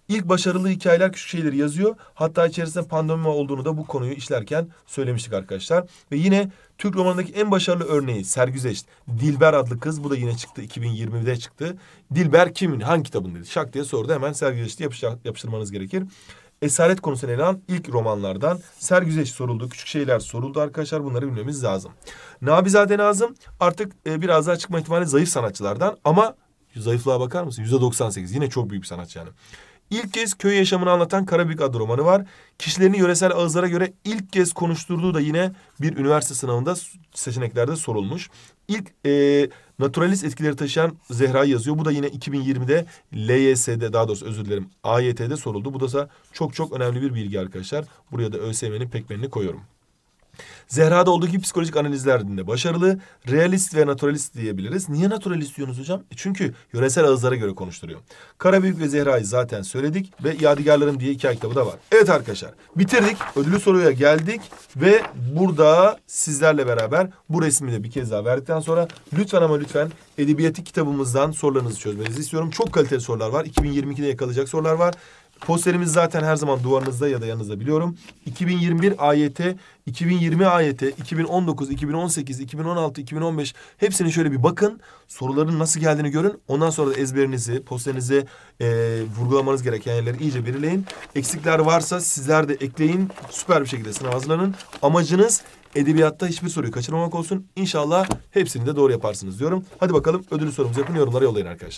[SPEAKER 1] İlk başarılı hikayeler küçük şeyleri yazıyor. Hatta içerisinde pandemi olduğunu da bu konuyu işlerken söylemiştik arkadaşlar. Ve yine Türk romanındaki en başarılı örneği Sergüzeşt. Dilber adlı kız bu da yine çıktı 2020'de çıktı. Dilber kimin hangi kitabın dedi. Şak diye sordu hemen Sergüzeşt'i yapıştırmanız gerekir. Esaret konusunu ele alan ilk romanlardan sergüzeş soruldu, küçük şeyler soruldu arkadaşlar. Bunları bilmemiz lazım. Nabizade Nazım artık e, biraz daha çıkma ihtimali zayıf sanatçılardan ama zayıflığa bakar mısın? 98 yine çok büyük bir sanatçı yani. İlk kez köy yaşamını anlatan Karabük adlı romanı var. Kişilerini yöresel ağızlara göre ilk kez konuşturduğu da yine bir üniversite sınavında seçeneklerde sorulmuş. İlk e, naturalist etkileri taşıyan Zehra yazıyor. Bu da yine 2020'de LYS'de daha doğrusu özür dilerim AYT'de soruldu. Bu da çok çok önemli bir bilgi arkadaşlar. Buraya da ÖSYM'nin pekmenini koyuyorum. Zehra'da olduğu gibi psikolojik analizlerinde başarılı. Realist ve naturalist diyebiliriz. Niye naturalist diyorsunuz hocam? E çünkü yöresel ağızlara göre konuşturuyor. Karabük ve Zehra'yı zaten söyledik ve Yadigarların diye iki kitabı da var. Evet arkadaşlar bitirdik. Ödülü soruya geldik ve burada sizlerle beraber bu resmi de bir kez daha verdikten sonra lütfen ama lütfen edebiyatik kitabımızdan sorularınızı çözmenizi istiyorum. Çok kaliteli sorular var. 2022'de yakalayacak sorular var. Posterimiz zaten her zaman duvarınızda ya da yanınızda biliyorum. 2021 AYT, 2020 AYT, 2019, 2018, 2016, 2015 hepsini şöyle bir bakın. Soruların nasıl geldiğini görün. Ondan sonra da ezberinizi, posterinizi e, vurgulamanız gereken yerleri iyice belirleyin. Eksikler varsa sizler de ekleyin. Süper bir şekilde sınav hazırlanın. Amacınız edebiyatta hiçbir soruyu kaçırmamak olsun. İnşallah hepsini de doğru yaparsınız diyorum. Hadi bakalım ödülü sorumuzu yapın yorumlara yollayın arkadaşlar.